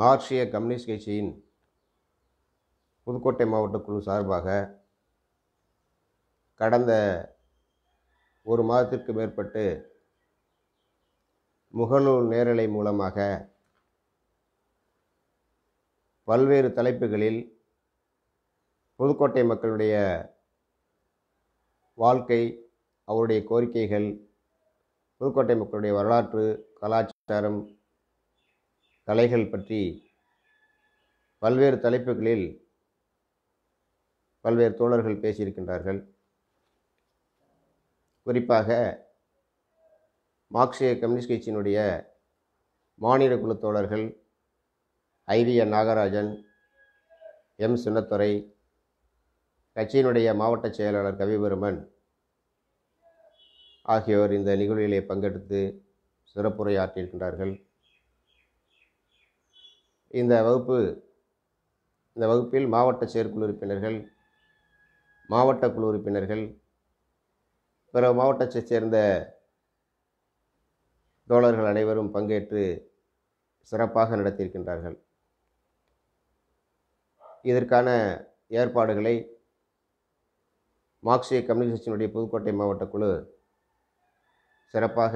மார்க்சிய கம்யூனிஸ்ட் கட்சியின் புதுக்கோட்டை மாவட்ட குழு சார்பாக கடந்த ஒரு மாதத்திற்கு மேற்பட்டு முகநூல் நேரலை மூலமாக பல்வேறு தலைப்புகளில் புதுக்கோட்டை மக்களுடைய வாழ்க்கை அவருடைய கோரிக்கைகள் புதுக்கோட்டை மக்களுடைய வரலாற்று கலாச்சாரம் கலைகள் பற்றி பல்வேறு தலைப்புகளில் பல்வேறு தோழர்கள் பேசியிருக்கின்றார்கள் குறிப்பாக மார்க்சிய கம்யூனிஸ்ட் கட்சியினுடைய மாநில குழு தோழர்கள் ஐவிஎன் நாகராஜன் எம் சின்னத்துறை கட்சியினுடைய மாவட்ட செயலாளர் கவிபெருமன் ஆகியோர் இந்த நிகழ்வுகளை பங்கெடுத்து சிறப்புரை ஆற்றியிருக்கின்றார்கள் இந்த வகுப்பு இந்த வகுப்பில் மாவட்ட செயற்குழு உறுப்பினர்கள் மாவட்ட குழு உறுப்பினர்கள் பிற மாவட்டத்தை சேர்ந்த தோழர்கள் அனைவரும் பங்கேற்று சிறப்பாக நடத்தியிருக்கின்றார்கள் இதற்கான ஏற்பாடுகளை மார்க்சிய கம்யூனிஸ்டினுடைய புதுக்கோட்டை மாவட்ட குழு சிறப்பாக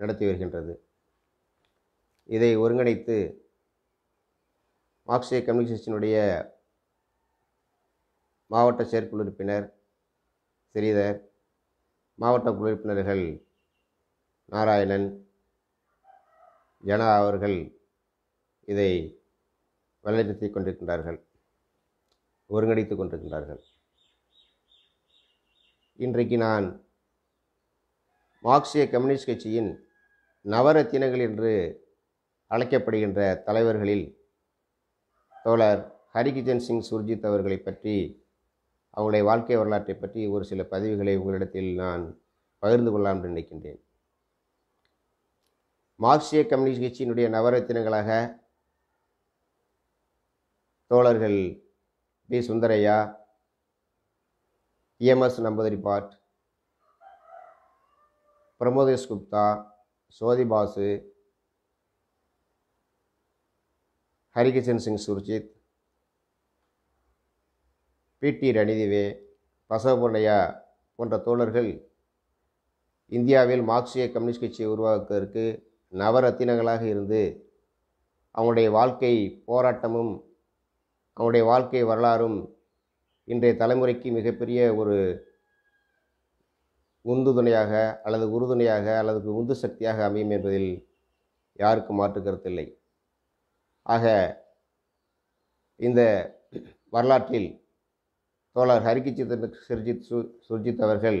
நடத்தி வருகின்றது இதை ஒருங்கிணைத்து மார்க்சிய கம்யூனிஸ்டினுடைய மாவட்ட செயற்குழு உறுப்பினர் ஸ்ரீதர் மாவட்ட குழு உறுப்பினர்கள் நாராயணன் ஜனா அவர்கள் இதை வலியுறுத்தி கொண்டிருக்கின்றார்கள் ஒருங்கிணைத்து கொண்டிருக்கின்றார்கள் இன்றைக்கு நான் மார்க்சிய கம்யூனிஸ்ட் கட்சியின் நவரத்தினங்கள் என்று அழைக்கப்படுகின்ற தலைவர்களில் தோழர் ஹரிகிஜன் சிங் சுர்ஜித் அவர்களை பற்றி அவங்களுடைய வாழ்க்கை வரலாற்றை பற்றி ஒரு சில பதிவுகளை உங்களிடத்தில் நான் பகிர்ந்து கொள்ளலாம் என்று நினைக்கின்றேன் மார்க்சிய கம்யூனிஸ்ட் கட்சியினுடைய நவரத்தினங்களாக தோழர்கள் பி சுந்தரையா எம்எஸ் நம்பதிரி பாட் பிரமோதேஷ் குப்தா சோதிபாசு ஹரிகிஷன் சிங் சுர்ஜித் பிடி ரணிதிவே பசவபொன்னையா போன்ற தோழர்கள் இந்தியாவில் மார்க்சிய கம்யூனிஸ்ட் கட்சியை உருவாக்குவதற்கு நவரத்தினங்களாக இருந்து அவங்களுடைய வாழ்க்கை போராட்டமும் அவங்களுடைய வாழ்க்கை வரலாறும் இன்றைய தலைமுறைக்கு மிகப்பெரிய ஒரு உந்துதுணையாக அல்லது உறுதுணையாக அல்லது உந்து சக்தியாக அமையும் என்பதில் யாருக்கும் மாற்று கருத்தில்லை ஆக இந்த வரலாற்றில் தோழர் ஹரிகிச்சித்தன் சுர்ஜித் சு சுர்ஜித் அவர்கள்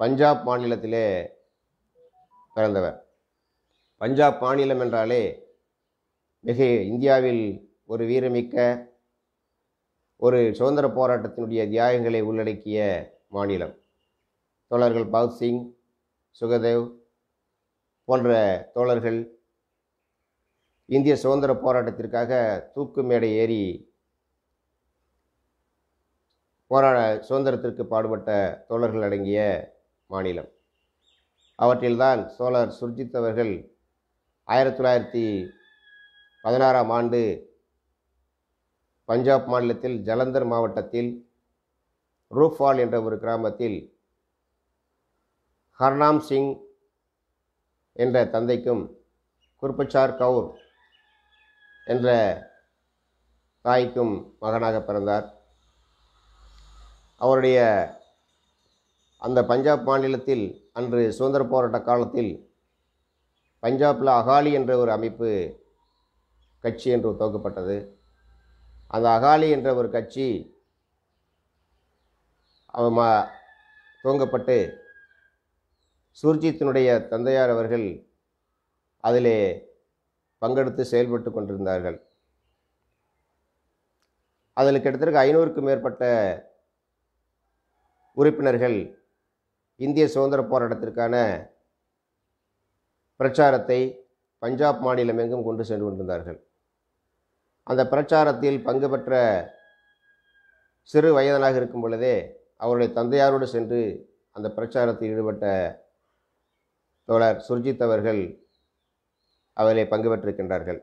பஞ்சாப் மாநிலத்திலே பிறந்தவர் பஞ்சாப் மாநிலம் என்றாலே மிக இந்தியாவில் ஒரு வீரமிக்க ஒரு சுதந்திர போராட்டத்தினுடைய தியாகங்களை உள்ளடக்கிய மாநிலம் தோழர்கள் பகத்சிங் சுகதேவ் போன்ற தோழர்கள் இந்திய சுதந்திர போராட்டத்திற்காக தூக்கு மேடை ஏறி போராட சுதந்திரத்திற்கு பாடுபட்ட தோழர்கள் அடங்கிய மாநிலம் அவற்றில்தான் சோழர் சுர்ஜித் அவர்கள் ஆயிரத்தி தொள்ளாயிரத்தி பதினாறாம் ஆண்டு பஞ்சாப் மாநிலத்தில் ஜலந்தர் மாவட்டத்தில் ரூஃபால் என்ற ஒரு கிராமத்தில் ஹர்னாம் சிங் என்ற தந்தைக்கும் குர்பச்சார் கவுர் என்ற தாய்க்கும் மகனாக பிறந்தார் அவருடைய அந்த பஞ்சாப் மாநிலத்தில் அன்று சுதந்திர போராட்ட காலத்தில் பஞ்சாபில் அகாலி என்ற ஒரு அமைப்பு கட்சி என்று துவக்கப்பட்டது அந்த அகாலி என்ற ஒரு கட்சி துவங்கப்பட்டு சூர்ஜித்தினுடைய தந்தையார் அவர்கள் அதிலே பங்கெடுத்து செயல்பட்டு கொண்டிருந்தார்கள் அதில் கிட்டத்தட்ட ஐநூறுக்கும் மேற்பட்ட உறுப்பினர்கள் இந்திய சுதந்திர போராட்டத்திற்கான பிரச்சாரத்தை பஞ்சாப் மாநிலம் எங்கும் கொண்டு சென்று கொண்டிருந்தார்கள் அந்த பிரச்சாரத்தில் பங்கு பெற்ற சிறு வயதனாக இருக்கும் பொழுதே அவருடைய தந்தையாரோடு சென்று அந்த பிரச்சாரத்தில் ஈடுபட்ட தோழர் சுர்ஜித் அவர்கள் அவர்களை பங்கு பெற்றிருக்கின்றார்கள்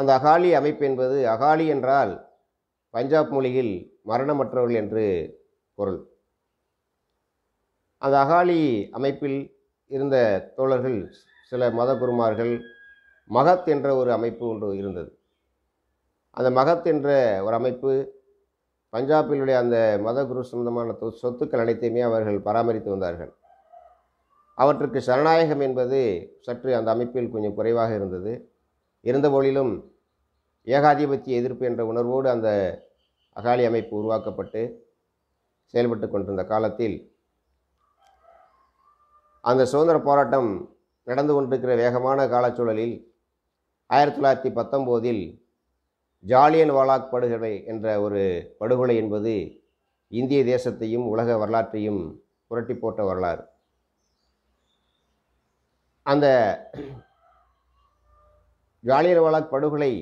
அந்த அகாலி அமைப்பு என்பது அகாலி என்றால் பஞ்சாப் மொழியில் மரணமற்றவர்கள் என்று பொருள் அந்த அகாலி அமைப்பில் இருந்த தோழர்கள் சில மத குருமார்கள் மகத் என்ற ஒரு அமைப்பு ஒன்று இருந்தது அந்த மகத் என்ற ஒரு அமைப்பு பஞ்சாபிலுடைய அந்த மத குரு சம்பந்தமான சொத்துக்கள் அனைத்தையுமே அவர்கள் பராமரித்து வந்தார்கள் அவற்றுக்கு சரணாயகம் என்பது சற்று அந்த அமைப்பில் கொஞ்சம் குறைவாக இருந்தது இருந்தபோதிலும் ஏகாதிபத்திய எதிர்ப்பு என்ற உணர்வோடு அந்த அகாலி அமைப்பு உருவாக்கப்பட்டு செயல்பட்டு கொண்டிருந்த காலத்தில் அந்த சுதந்திர போராட்டம் நடந்து கொண்டிருக்கிற வேகமான காலச்சூழலில் ஆயிரத்தி தொள்ளாயிரத்தி பத்தொம்போதில் ஜாலியன் வாலாக் படுகொலை என்ற ஒரு படுகொலை என்பது இந்திய தேசத்தையும் உலக வரலாற்றையும் புரட்டி போட்ட வரலாறு அந்த ஜாலியன்வாலாக் படுகொலை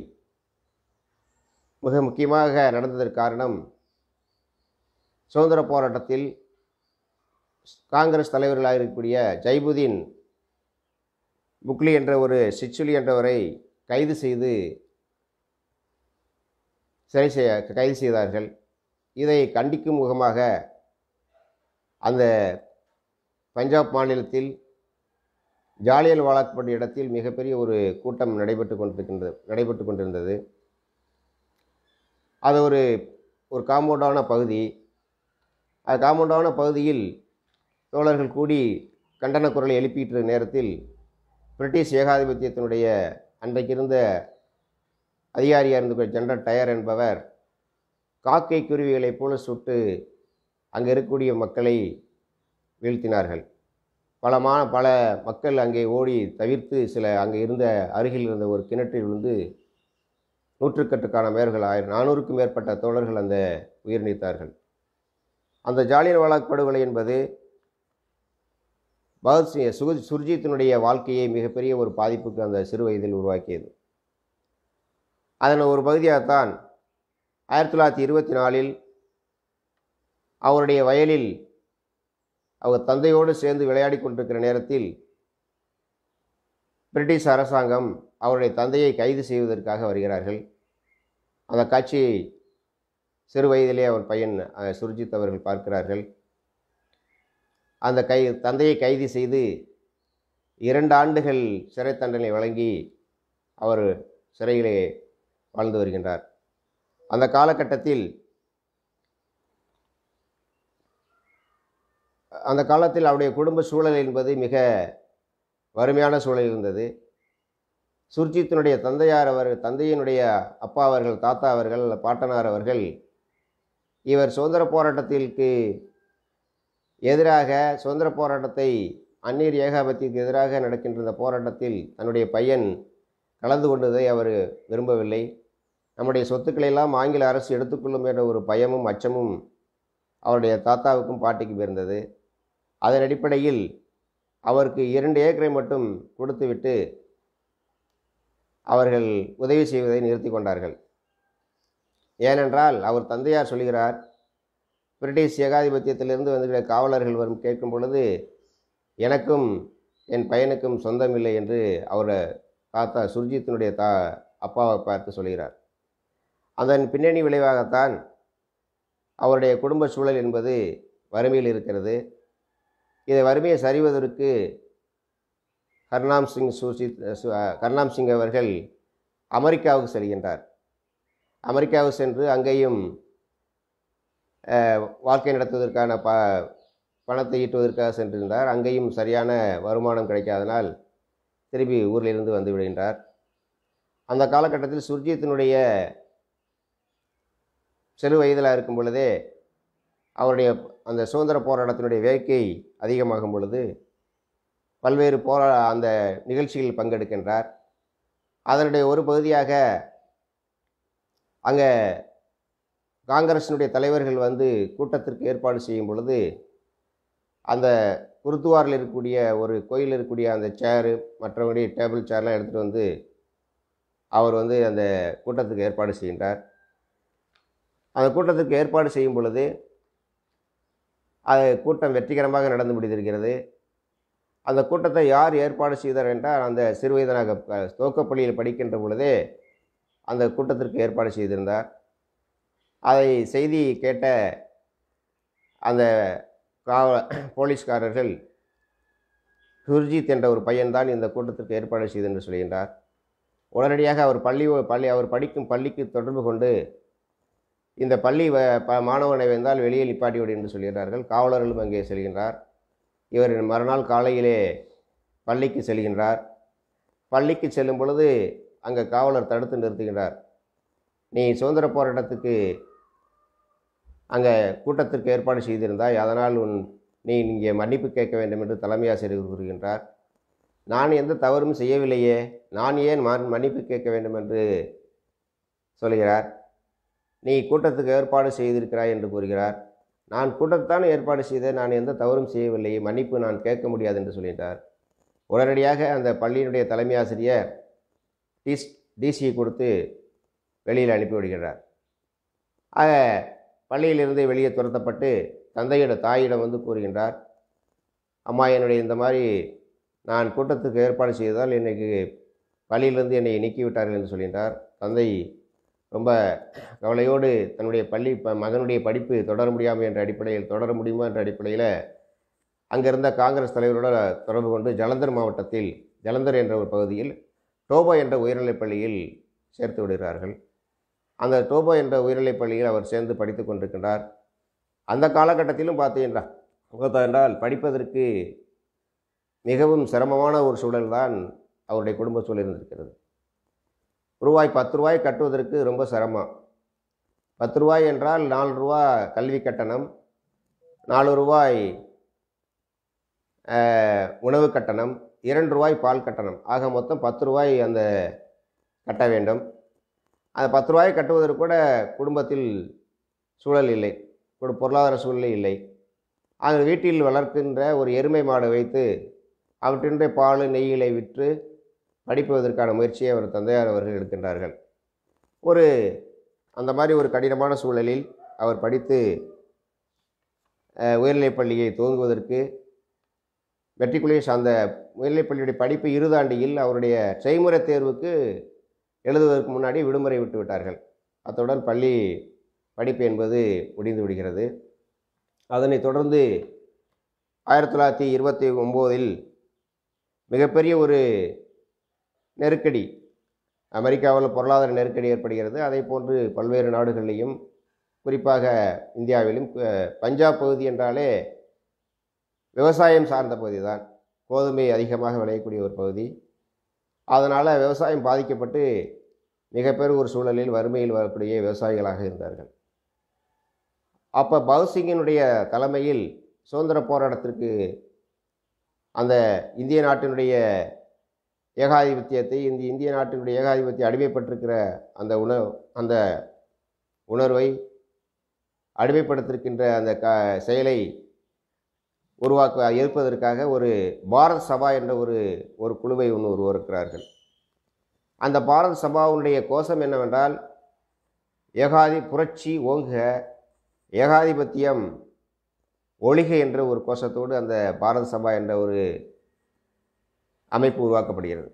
மிக முக்கியமாக நடந்ததற்கு காரணம் சுதந்திர போராட்டத்தில் காங்கிரஸ் தலைவர்களாக இருக்கக்கூடிய ஜெய்புதீன் புக்லி என்ற ஒரு சிச்சுலி என்றவரை கைது செய்து சிறை செய்ய கைது செய்தார்கள் இதை கண்டிக்கும் முகமாக அந்த பஞ்சாப் மாநிலத்தில் ஜாலியல் வாலாத்பட் இடத்தில் மிகப்பெரிய ஒரு கூட்டம் நடைபெற்று கொண்டிருக்கின்றது நடைபெற்று கொண்டிருந்தது அது ஒரு ஒரு காம்பவுண்டான பகுதி அது காம்பவுண்டான பகுதியில் தோழர்கள் கூடி கண்டன குரலை எழுப்பிட்டு நேரத்தில் பிரிட்டிஷ் ஏகாதிபத்தியத்தினுடைய அன்றைக்கிருந்த அதிகாரியாக இருந்த ஜென்ரல் டயர் என்பவர் காக்கை குருவிகளைப் போல சுட்டு அங்கே இருக்கக்கூடிய மக்களை வீழ்த்தினார்கள் பலமான பல மக்கள் அங்கே ஓடி தவிர்த்து சில அங்கே இருந்த அருகில் இருந்த ஒரு கிணற்றில் இருந்து நூற்றுக்கட்டுக்கான மேர்கள் ஆயிரம் நானூறுக்கும் மேற்பட்ட தோழர்கள் அந்த உயிர் நீத்தார்கள் அந்த ஜாலியன்வாலா படுகொலை என்பது பகத்சிங் சிங் சுக சுர்ஜித்தினுடைய வாழ்க்கையை மிகப்பெரிய ஒரு பாதிப்புக்கு அந்த சிறு வயதில் உருவாக்கியது அதன் ஒரு பகுதியாகத்தான் ஆயிரத்தி தொள்ளாயிரத்தி இருபத்தி நாலில் அவருடைய வயலில் அவங்க தந்தையோடு சேர்ந்து விளையாடி கொண்டிருக்கிற நேரத்தில் பிரிட்டிஷ் அரசாங்கம் அவருடைய தந்தையை கைது செய்வதற்காக வருகிறார்கள் அந்த காட்சியை சிறு வயதிலே அவர் பையன் சுர்ஜித் அவர்கள் பார்க்கிறார்கள் அந்த கை தந்தையை கைது செய்து இரண்டு ஆண்டுகள் சிறை தண்டனை வழங்கி அவர் சிறையிலே வாழ்ந்து வருகின்றார் அந்த காலகட்டத்தில் அந்த காலத்தில் அவருடைய குடும்ப சூழல் என்பது மிக வறுமையான சூழல் இருந்தது சுர்ஜித்தினுடைய தந்தையார் அவர் தந்தையினுடைய அப்பா அவர்கள் தாத்தா அவர்கள் பாட்டனார் அவர்கள் இவர் சுதந்திர போராட்டத்திற்கு எதிராக சுதந்திர போராட்டத்தை அந்நீர் ஏகாபத்திற்கு எதிராக நடக்கின்ற இந்த போராட்டத்தில் தன்னுடைய பையன் கலந்து கொண்டதை அவர் விரும்பவில்லை நம்முடைய சொத்துக்களையெல்லாம் ஆங்கில அரசு எடுத்துக்கொள்ளும் என்ற ஒரு பயமும் அச்சமும் அவருடைய தாத்தாவுக்கும் பாட்டிக்கும் இருந்தது அதன் அடிப்படையில் அவருக்கு இரண்டு ஏக்கரை மட்டும் கொடுத்துவிட்டு அவர்கள் உதவி செய்வதை நிறுத்தி கொண்டார்கள் ஏனென்றால் அவர் தந்தையார் சொல்கிறார் பிரிட்டிஷ் ஏகாதிபத்தியத்திலிருந்து வந்துகிற காவலர்கள் வரும் கேட்கும் பொழுது எனக்கும் என் பையனுக்கும் சொந்தமில்லை என்று அவரை தாத்தா சுர்ஜித்தினுடைய தா அப்பாவை பார்த்து சொல்கிறார் அதன் பின்னணி விளைவாகத்தான் அவருடைய குடும்ப சூழல் என்பது வறுமையில் இருக்கிறது இதை வறுமையை சரிவதற்கு ஹர்நாம் சிங் சூசித் ஹர்நாம் சிங் அவர்கள் அமெரிக்காவுக்கு செல்கின்றார் அமெரிக்காவுக்கு சென்று அங்கேயும் வாழ்க்கை நடத்துவதற்கான ப பணத்தை ஈட்டுவதற்காக சென்றிருந்தார் அங்கேயும் சரியான வருமானம் கிடைக்காதனால் திரும்பி ஊரிலிருந்து வந்து விடுகின்றார் அந்த காலகட்டத்தில் சுர்ஜித்தினுடைய சிறு வயதில் இருக்கும் பொழுதே அவருடைய அந்த சுதந்திர போராட்டத்தினுடைய வேட்கை அதிகமாகும் பொழுது பல்வேறு போரா அந்த நிகழ்ச்சிகளில் பங்கெடுக்கின்றார் அதனுடைய ஒரு பகுதியாக அங்கே காங்கிரஸினுடைய தலைவர்கள் வந்து கூட்டத்திற்கு ஏற்பாடு செய்யும் பொழுது அந்த குருத்துவாரில் இருக்கக்கூடிய ஒரு கோயில் இருக்கக்கூடிய அந்த சேரு மற்றபடி டேபிள் சேர்லாம் எடுத்துகிட்டு வந்து அவர் வந்து அந்த கூட்டத்துக்கு ஏற்பாடு செய்கின்றார் அந்த கூட்டத்திற்கு ஏற்பாடு செய்யும் பொழுது அது கூட்டம் வெற்றிகரமாக நடந்து முடிந்திருக்கிறது அந்த கூட்டத்தை யார் ஏற்பாடு செய்தார் என்றால் அந்த சிறுவயதனாக துவக்கப்பள்ளியில் படிக்கின்ற பொழுதே அந்த கூட்டத்திற்கு ஏற்பாடு செய்திருந்தார் அதை செய்தி கேட்ட அந்த காவ போலீஸ்காரர்கள் சுர்ஜித் என்ற ஒரு பையன்தான் இந்த கூட்டத்திற்கு ஏற்பாடு செய்து என்று சொல்கின்றார் உடனடியாக அவர் பள்ளி பள்ளி அவர் படிக்கும் பள்ளிக்கு தொடர்பு கொண்டு இந்த பள்ளி மாணவனை வந்தால் வெளியே நிப்பாட்டி விடு என்று சொல்கிறார்கள் காவலர்களும் அங்கே செல்கின்றார் இவர் மறுநாள் காலையிலே பள்ளிக்கு செல்கின்றார் பள்ளிக்கு செல்லும் பொழுது அங்கே காவலர் தடுத்து நிறுத்துகின்றார் நீ சுதந்திர போராட்டத்துக்கு அங்கே கூட்டத்திற்கு ஏற்பாடு செய்திருந்தாய் அதனால் உன் நீ இங்கே மன்னிப்பு கேட்க வேண்டும் என்று தலைமை ஆசிரியர் கூறுகின்றார் நான் எந்த தவறும் செய்யவில்லையே நான் ஏன் மன்னிப்பு கேட்க வேண்டும் என்று சொல்கிறார் நீ கூட்டத்துக்கு ஏற்பாடு செய்திருக்கிறாய் என்று கூறுகிறார் நான் கூட்டத்தான் ஏற்பாடு செய்த நான் எந்த தவறும் செய்யவில்லை மன்னிப்பு நான் கேட்க முடியாது என்று சொல்லிட்டார் உடனடியாக அந்த பள்ளியினுடைய தலைமை ஆசிரியர் டிஸ் டிசியை கொடுத்து வெளியில் அனுப்பிவிடுகிறார் ஆக பள்ளியிலிருந்து வெளியே துரத்தப்பட்டு தந்தையோட தாயிடம் வந்து கூறுகின்றார் அம்மா என்னுடைய இந்த மாதிரி நான் கூட்டத்துக்கு ஏற்பாடு செய்ததால் இன்றைக்கு பள்ளியிலிருந்து என்னை நீக்கிவிட்டார்கள் என்று சொல்கின்றார் தந்தை ரொம்ப கவலையோடு தன்னுடைய பள்ளி ப மகனுடைய படிப்பு தொடர முடியாமல் என்ற அடிப்படையில் தொடர முடியுமா என்ற அடிப்படையில் அங்கிருந்த காங்கிரஸ் தலைவரோடு தொடர்பு கொண்டு ஜலந்தர் மாவட்டத்தில் ஜலந்தர் என்ற ஒரு பகுதியில் டோபோ என்ற உயர்நிலைப் பள்ளியில் சேர்த்து விடுகிறார்கள் அந்த டோபோ என்ற உயர்நிலைப் பள்ளியில் அவர் சேர்ந்து படித்து கொண்டிருக்கின்றார் அந்த காலகட்டத்திலும் பார்த்தீங்கன்னா பார்த்தா என்றால் படிப்பதற்கு மிகவும் சிரமமான ஒரு சூழல்தான் அவருடைய குடும்ப சூழல் இருந்திருக்கிறது ரூபாய் பத்து ரூபாய் கட்டுவதற்கு ரொம்ப சிரமம் பத்து ரூபாய் என்றால் நாலு ரூபா கல்வி கட்டணம் நாலு ரூபாய் உணவு கட்டணம் இரண்டு ரூபாய் பால் கட்டணம் ஆக மொத்தம் பத்து ரூபாய் அந்த கட்ட வேண்டும் அந்த பத்து ரூபாய் கட்டுவதற்கு கூட குடும்பத்தில் சூழல் இல்லை ஒரு பொருளாதார சூழ்நிலை இல்லை ஆக வீட்டில் வளர்க்கின்ற ஒரு எருமை மாடு வைத்து அவற்றினுடைய பால் நெய்யிலை விற்று படிப்பதற்கான முயற்சியை அவர் தந்தையார் அவர்கள் எடுக்கின்றார்கள் ஒரு அந்த மாதிரி ஒரு கடினமான சூழலில் அவர் படித்து உயர்நிலைப் பள்ளியை துவங்குவதற்கு மெட்ரிகுலேஷன் அந்த உயர்நிலைப் பள்ளியுடைய படிப்பு இருதாண்டியில் அவருடைய செய்முறை தேர்வுக்கு எழுதுவதற்கு முன்னாடி விடுமுறை விட்டு விட்டார்கள் அத்துடன் பள்ளி படிப்பு என்பது முடிந்து விடுகிறது அதனைத் தொடர்ந்து ஆயிரத்தி தொள்ளாயிரத்தி இருபத்தி ஒம்போதில் மிகப்பெரிய ஒரு நெருக்கடி அமெரிக்காவில் பொருளாதார நெருக்கடி ஏற்படுகிறது அதே போன்று பல்வேறு நாடுகளிலையும் குறிப்பாக இந்தியாவிலும் பஞ்சாப் பகுதி என்றாலே விவசாயம் சார்ந்த பகுதி தான் கோதுமை அதிகமாக விளையக்கூடிய ஒரு பகுதி அதனால் விவசாயம் பாதிக்கப்பட்டு மிகப்பெரும் ஒரு சூழலில் வறுமையில் வரக்கூடிய விவசாயிகளாக இருந்தார்கள் அப்போ பகத்சிங்கினுடைய தலைமையில் சுதந்திர போராட்டத்திற்கு அந்த இந்திய நாட்டினுடைய ஏகாதிபத்தியத்தை இந்த இந்திய நாட்டினுடைய ஏகாதிபத்திய அடிமைப்பட்டிருக்கிற அந்த உணர் அந்த உணர்வை அடிமைப்படுத்திருக்கின்ற அந்த க செயலை உருவாக்க இருப்பதற்காக ஒரு பாரத சபா என்ற ஒரு ஒரு குழுவை ஒன்று உருவாக்கிறார்கள் அந்த பாரத சபாவுடைய கோஷம் என்னவென்றால் ஏகாதி புரட்சி ஓங்குக ஏகாதிபத்தியம் ஒளிகை என்ற ஒரு கோஷத்தோடு அந்த பாரத சபா என்ற ஒரு அமைப்பு உருவாக்கப்படுகிறது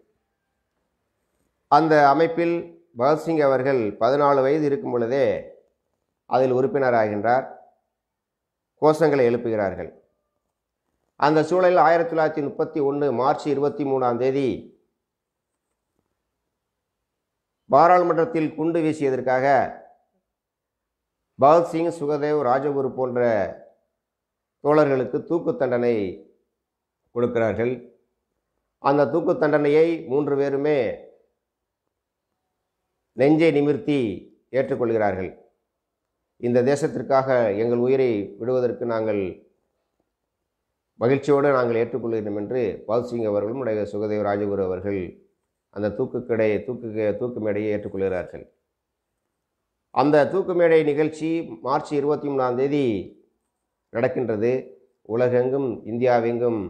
அந்த அமைப்பில் பகத்சிங் அவர்கள் பதினாலு வயது இருக்கும் பொழுதே அதில் உறுப்பினராகின்றார் கோஷங்களை எழுப்புகிறார்கள் அந்த சூழலில் ஆயிரத்தி தொள்ளாயிரத்தி முப்பத்தி ஒன்று மார்ச் இருபத்தி மூணாம் தேதி பாராளுமன்றத்தில் குண்டு வீசியதற்காக பகத்சிங் சுகதேவ் ராஜகுரு போன்ற தோழர்களுக்கு தூக்கு தண்டனை கொடுக்கிறார்கள் அந்த தூக்கு தண்டனையை மூன்று பேருமே நெஞ்சை நிமிர்த்தி ஏற்றுக்கொள்கிறார்கள் இந்த தேசத்திற்காக எங்கள் உயிரை விடுவதற்கு நாங்கள் மகிழ்ச்சியோடு நாங்கள் ஏற்றுக்கொள்கிறோம் என்று பால் சிங் அவர்களும் உடைய சுகதேவ் ராஜகுரு அவர்கள் அந்த கடை தூக்கு தூக்கு மேடையை ஏற்றுக்கொள்கிறார்கள் அந்த தூக்கு மேடை நிகழ்ச்சி மார்ச் இருபத்தி மூணாம் தேதி நடக்கின்றது உலகெங்கும் இந்தியாவெங்கும்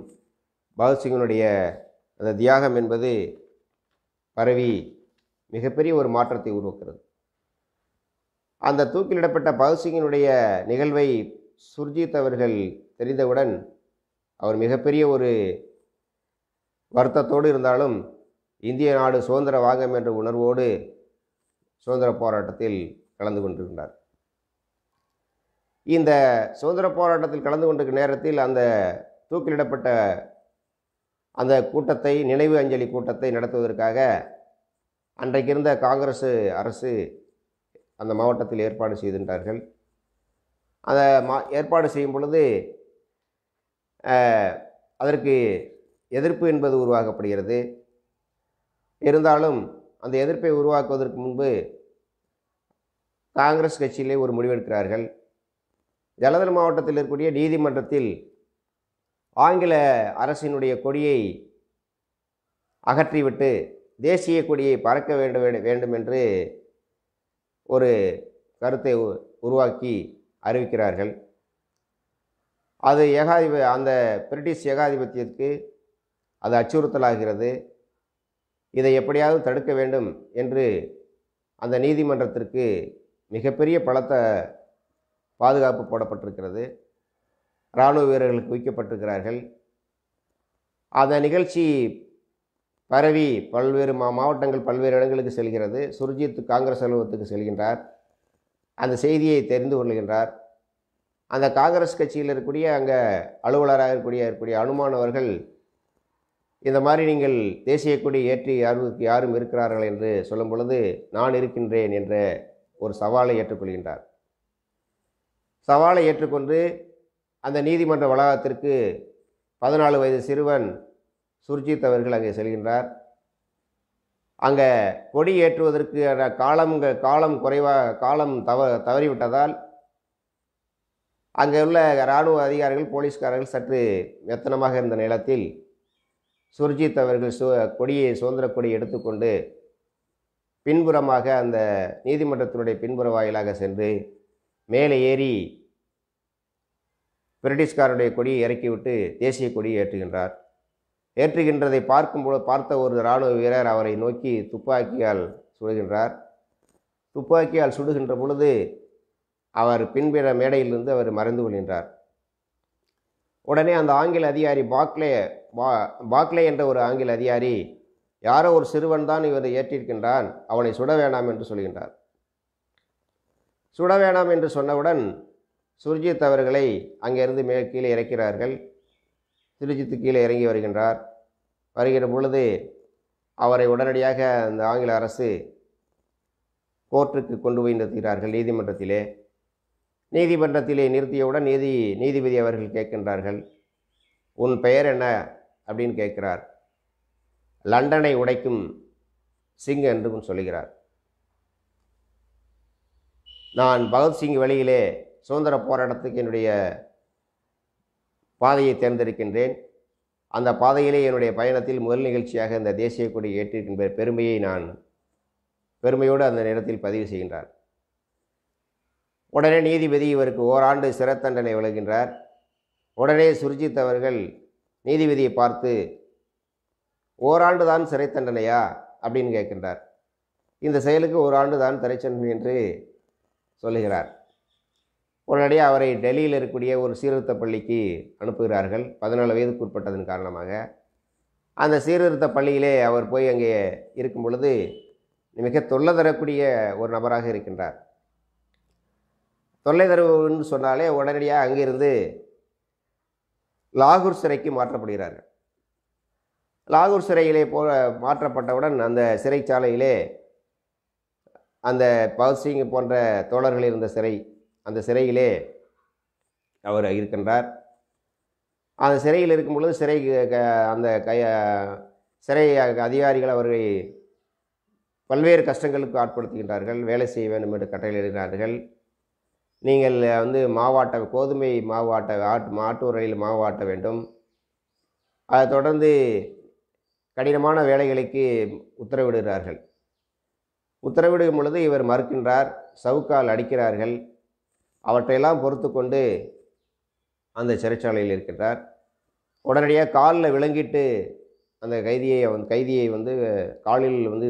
பகத்சிங்கினுடைய அந்த தியாகம் என்பது பரவி மிகப்பெரிய ஒரு மாற்றத்தை உருவாக்குறது அந்த தூக்கிலிடப்பட்ட பகத்சிங்கினுடைய நிகழ்வை சுர்ஜித் அவர்கள் தெரிந்தவுடன் அவர் மிகப்பெரிய ஒரு வருத்தத்தோடு இருந்தாலும் இந்திய நாடு சுதந்திர வாங்கம் என்ற உணர்வோடு சுதந்திர போராட்டத்தில் கலந்து கொண்டிருந்தார் இந்த சுதந்திர போராட்டத்தில் கலந்து கொண்டிருக்கிற நேரத்தில் அந்த தூக்கிலிடப்பட்ட அந்த கூட்டத்தை நினைவு அஞ்சலி கூட்டத்தை நடத்துவதற்காக அன்றைக்கிருந்த காங்கிரஸ் அரசு அந்த மாவட்டத்தில் ஏற்பாடு செய்தின்றார்கள் அதை மா ஏற்பாடு செய்யும் பொழுது அதற்கு எதிர்ப்பு என்பது உருவாக்கப்படுகிறது இருந்தாலும் அந்த எதிர்ப்பை உருவாக்குவதற்கு முன்பு காங்கிரஸ் கட்சியிலே ஒரு முடிவெடுக்கிறார்கள் ஜலதர் மாவட்டத்தில் இருக்கக்கூடிய நீதிமன்றத்தில் ஆங்கில அரசினுடைய கொடியை அகற்றிவிட்டு தேசிய கொடியை பறக்க வேண்டும் வேண்டும் என்று ஒரு கருத்தை உருவாக்கி அறிவிக்கிறார்கள் அது ஏகாதிப அந்த பிரிட்டிஷ் ஏகாதிபத்தியத்திற்கு அது அச்சுறுத்தலாகிறது இதை எப்படியாவது தடுக்க வேண்டும் என்று அந்த நீதிமன்றத்திற்கு மிகப்பெரிய பலத்த பாதுகாப்பு போடப்பட்டிருக்கிறது இராணுவ வீரர்களுக்கு குவிக்கப்பட்டிருக்கிறார்கள் அந்த நிகழ்ச்சி பரவி பல்வேறு மா மாவட்டங்கள் பல்வேறு இடங்களுக்கு செல்கிறது சுர்ஜித் காங்கிரஸ் அலுவலகத்துக்கு செல்கின்றார் அந்த செய்தியை தெரிந்து கொள்கின்றார் அந்த காங்கிரஸ் கட்சியில் இருக்கக்கூடிய அங்கே அலுவலராக இருக்கக்கூடிய இருக்கக்கூடிய அனுமானவர்கள் இந்த மாதிரி நீங்கள் தேசிய கொடி ஏற்றி யாருக்கு யாரும் இருக்கிறார்கள் என்று சொல்லும் பொழுது நான் இருக்கின்றேன் என்ற ஒரு சவாலை ஏற்றுக்கொள்கின்றார் சவாலை ஏற்றுக்கொண்டு அந்த நீதிமன்ற வளாகத்திற்கு பதினாலு வயது சிறுவன் சுர்ஜித் அவர்கள் அங்கே செல்கின்றார் அங்கே கொடி ஏற்றுவதற்கு காலம் காலம் குறைவாக காலம் தவ தவறிவிட்டதால் அங்கே உள்ள இராணுவ அதிகாரிகள் போலீஸ்காரர்கள் சற்று மெத்தனமாக இருந்த நிலத்தில் சுர்ஜித் அவர்கள் சு கொடியை சுதந்திர கொடி எடுத்துக்கொண்டு பின்புறமாக அந்த நீதிமன்றத்தினுடைய பின்புற வாயிலாக சென்று மேலே ஏறி பிரிட்டிஷ்காருடைய கொடியை இறக்கிவிட்டு தேசிய கொடியை ஏற்றுகின்றார் ஏற்றுகின்றதை பார்க்கும்போது பார்த்த ஒரு இராணுவ வீரர் அவரை நோக்கி துப்பாக்கியால் சுடுகின்றார் துப்பாக்கியால் சுடுகின்ற பொழுது அவர் பின்பிற மேடையிலிருந்து அவர் மறைந்து கொள்கின்றார் உடனே அந்த ஆங்கில அதிகாரி பாக்லே பா பாக்லே என்ற ஒரு ஆங்கில அதிகாரி யாரோ ஒரு சிறுவன் தான் இவரை ஏற்றிருக்கின்றான் அவனை சுட வேணாம் என்று சொல்கின்றார் சுட வேணாம் என்று சொன்னவுடன் சுர்ஜித் அவர்களை அங்கேருந்து மே கீழே இறக்கிறார்கள் சுர்ஜித்து கீழே இறங்கி வருகின்றார் வருகிற பொழுது அவரை உடனடியாக அந்த ஆங்கில அரசு கோர்ட்டுக்கு கொண்டு போய் நிறுத்துகிறார்கள் நீதிமன்றத்திலே நீதிமன்றத்திலே நிறுத்தியவுடன் நீதி நீதிபதி அவர்கள் கேட்கின்றார்கள் உன் பெயர் என்ன அப்படின்னு கேட்கிறார் லண்டனை உடைக்கும் சிங் என்றும் சொல்கிறார் நான் பகத்சிங் வழியிலே சுதந்திர போராட்டத்துக்கு என்னுடைய பாதையை தேர்ந்தெடுக்கின்றேன் அந்த பாதையிலே என்னுடைய பயணத்தில் முதல் நிகழ்ச்சியாக இந்த தேசிய கொடி ஏற்றிருக்கின்ற பெருமையை நான் பெருமையோடு அந்த நேரத்தில் பதிவு செய்கின்றார் உடனே நீதிபதி இவருக்கு ஓராண்டு சிறை தண்டனை விலகின்றார் உடனே சுர்ஜித் அவர்கள் நீதிபதியை பார்த்து ஓராண்டு தான் சிறை தண்டனையா அப்படின்னு கேட்கின்றார் இந்த செயலுக்கு ஓராண்டு தான் சிறை என்று சொல்லுகிறார் உடனடியாக அவரை டெல்லியில் இருக்கக்கூடிய ஒரு சீர்திருத்த பள்ளிக்கு அனுப்புகிறார்கள் பதினாலு வயதுக்கு உட்பட்டதன் காரணமாக அந்த சீர்திருத்த பள்ளியிலே அவர் போய் அங்கே இருக்கும் பொழுது மிக தொல்லை தரக்கூடிய ஒரு நபராக இருக்கின்றார் தொல்லை தருவன்னு சொன்னாலே உடனடியாக அங்கிருந்து லாகூர் சிறைக்கு மாற்றப்படுகிறார்கள் லாகூர் சிறையிலே போ மாற்றப்பட்டவுடன் அந்த சிறைச்சாலையிலே அந்த பகத்சிங் போன்ற தோழர்கள் இருந்த சிறை அந்த சிறையிலே அவர் இருக்கின்றார் அந்த சிறையில் இருக்கும் பொழுது சிறை அந்த கைய சிறை அதிகாரிகள் அவரை பல்வேறு கஷ்டங்களுக்கு ஆட்படுத்துகின்றார்கள் வேலை செய்ய வேண்டும் என்று கட்டளையிடுகிறார்கள் நீங்கள் வந்து மாவாட்ட கோதுமை மாவாட்ட ஆட்டு மாட்டு உரையில் மாவாட்ட வேண்டும் அதை தொடர்ந்து கடினமான வேலைகளுக்கு உத்தரவிடுகிறார்கள் உத்தரவிடும் பொழுது இவர் மறுக்கின்றார் சவுக்கால் அடிக்கிறார்கள் அவற்றையெல்லாம் பொறுத்து கொண்டு அந்த சிறைச்சாலையில் இருக்கின்றார் உடனடியாக காலில் விளங்கிட்டு அந்த கைதியை அவன் கைதியை வந்து காலில் வந்து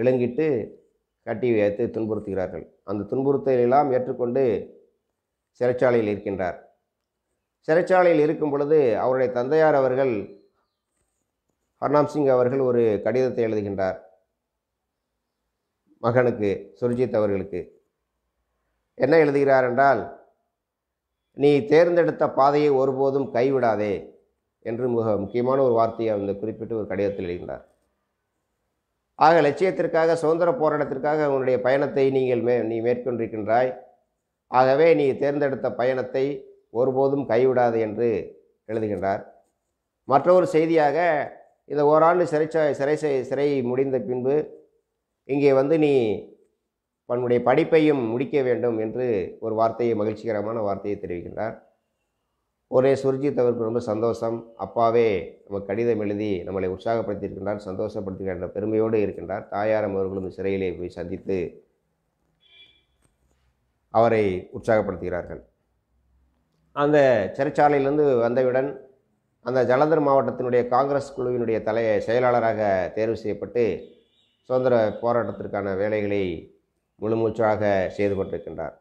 விளங்கிட்டு கட்டி வைத்து துன்புறுத்துகிறார்கள் அந்த துன்புறுத்தலெல்லாம் ஏற்றுக்கொண்டு சிறைச்சாலையில் இருக்கின்றார் சிறைச்சாலையில் இருக்கும் பொழுது அவருடைய தந்தையார் அவர்கள் ஹர்னாம் சிங் அவர்கள் ஒரு கடிதத்தை எழுதுகின்றார் மகனுக்கு சுர்ஜித் அவர்களுக்கு என்ன எழுதுகிறார் என்றால் நீ தேர்ந்தெடுத்த பாதையை ஒருபோதும் கைவிடாதே என்று மிக முக்கியமான ஒரு வார்த்தையை அந்த குறிப்பிட்டு ஒரு கடிதத்தில் எழுதினார் ஆக லட்சியத்திற்காக சுதந்திர போராட்டத்திற்காக உன்னுடைய பயணத்தை நீங்கள் மே நீ மேற்கொண்டிருக்கின்றாய் ஆகவே நீ தேர்ந்தெடுத்த பயணத்தை ஒருபோதும் கைவிடாது என்று எழுதுகின்றார் மற்றொரு செய்தியாக இந்த ஓராண்டு சிறை சிறை சிறை முடிந்த பின்பு இங்கே வந்து நீ தன்னுடைய படிப்பையும் முடிக்க வேண்டும் என்று ஒரு வார்த்தையை மகிழ்ச்சிகரமான வார்த்தையை தெரிவிக்கின்றார் ஒரே சுர்ஜித் அவருக்கு ரொம்ப சந்தோஷம் அப்பாவே நமக்கு கடிதம் எழுதி நம்மளை உற்சாகப்படுத்தியிருக்கின்றார் சந்தோஷப்படுத்துகின்ற பெருமையோடு இருக்கின்றார் தாயாரம் அவர்களும் சிறையிலே போய் சந்தித்து அவரை உற்சாகப்படுத்துகிறார்கள் அந்த சிறைச்சாலையிலிருந்து வந்தவுடன் அந்த ஜலந்தர் மாவட்டத்தினுடைய காங்கிரஸ் குழுவினுடைய தலைய செயலாளராக தேர்வு செய்யப்பட்டு சுதந்திர போராட்டத்திற்கான வேலைகளை முழுமூச்சாக செய்து கொண்டிருக்கின்றார்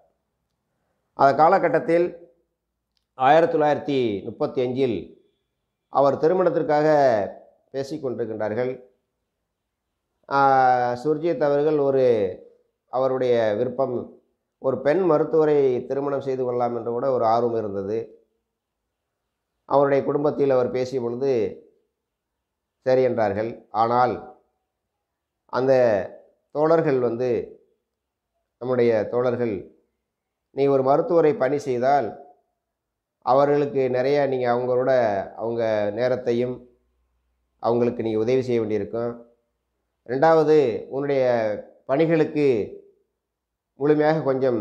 அந்த காலகட்டத்தில் ஆயிரத்தி தொள்ளாயிரத்தி முப்பத்தி அஞ்சில் அவர் திருமணத்திற்காக பேசிக்கொண்டிருக்கின்றார்கள் சுர்ஜித் அவர்கள் ஒரு அவருடைய விருப்பம் ஒரு பெண் மருத்துவரை திருமணம் செய்து கொள்ளலாம் என்று கூட ஒரு ஆர்வம் இருந்தது அவருடைய குடும்பத்தில் அவர் பேசிய பொழுது சரி என்றார்கள் ஆனால் அந்த தோழர்கள் வந்து நம்முடைய தோழர்கள் நீ ஒரு மருத்துவரை பணி செய்தால் அவர்களுக்கு நிறையா நீங்கள் அவங்களோட அவங்க நேரத்தையும் அவங்களுக்கு நீங்கள் உதவி செய்ய வேண்டியிருக்கும் ரெண்டாவது உன்னுடைய பணிகளுக்கு முழுமையாக கொஞ்சம்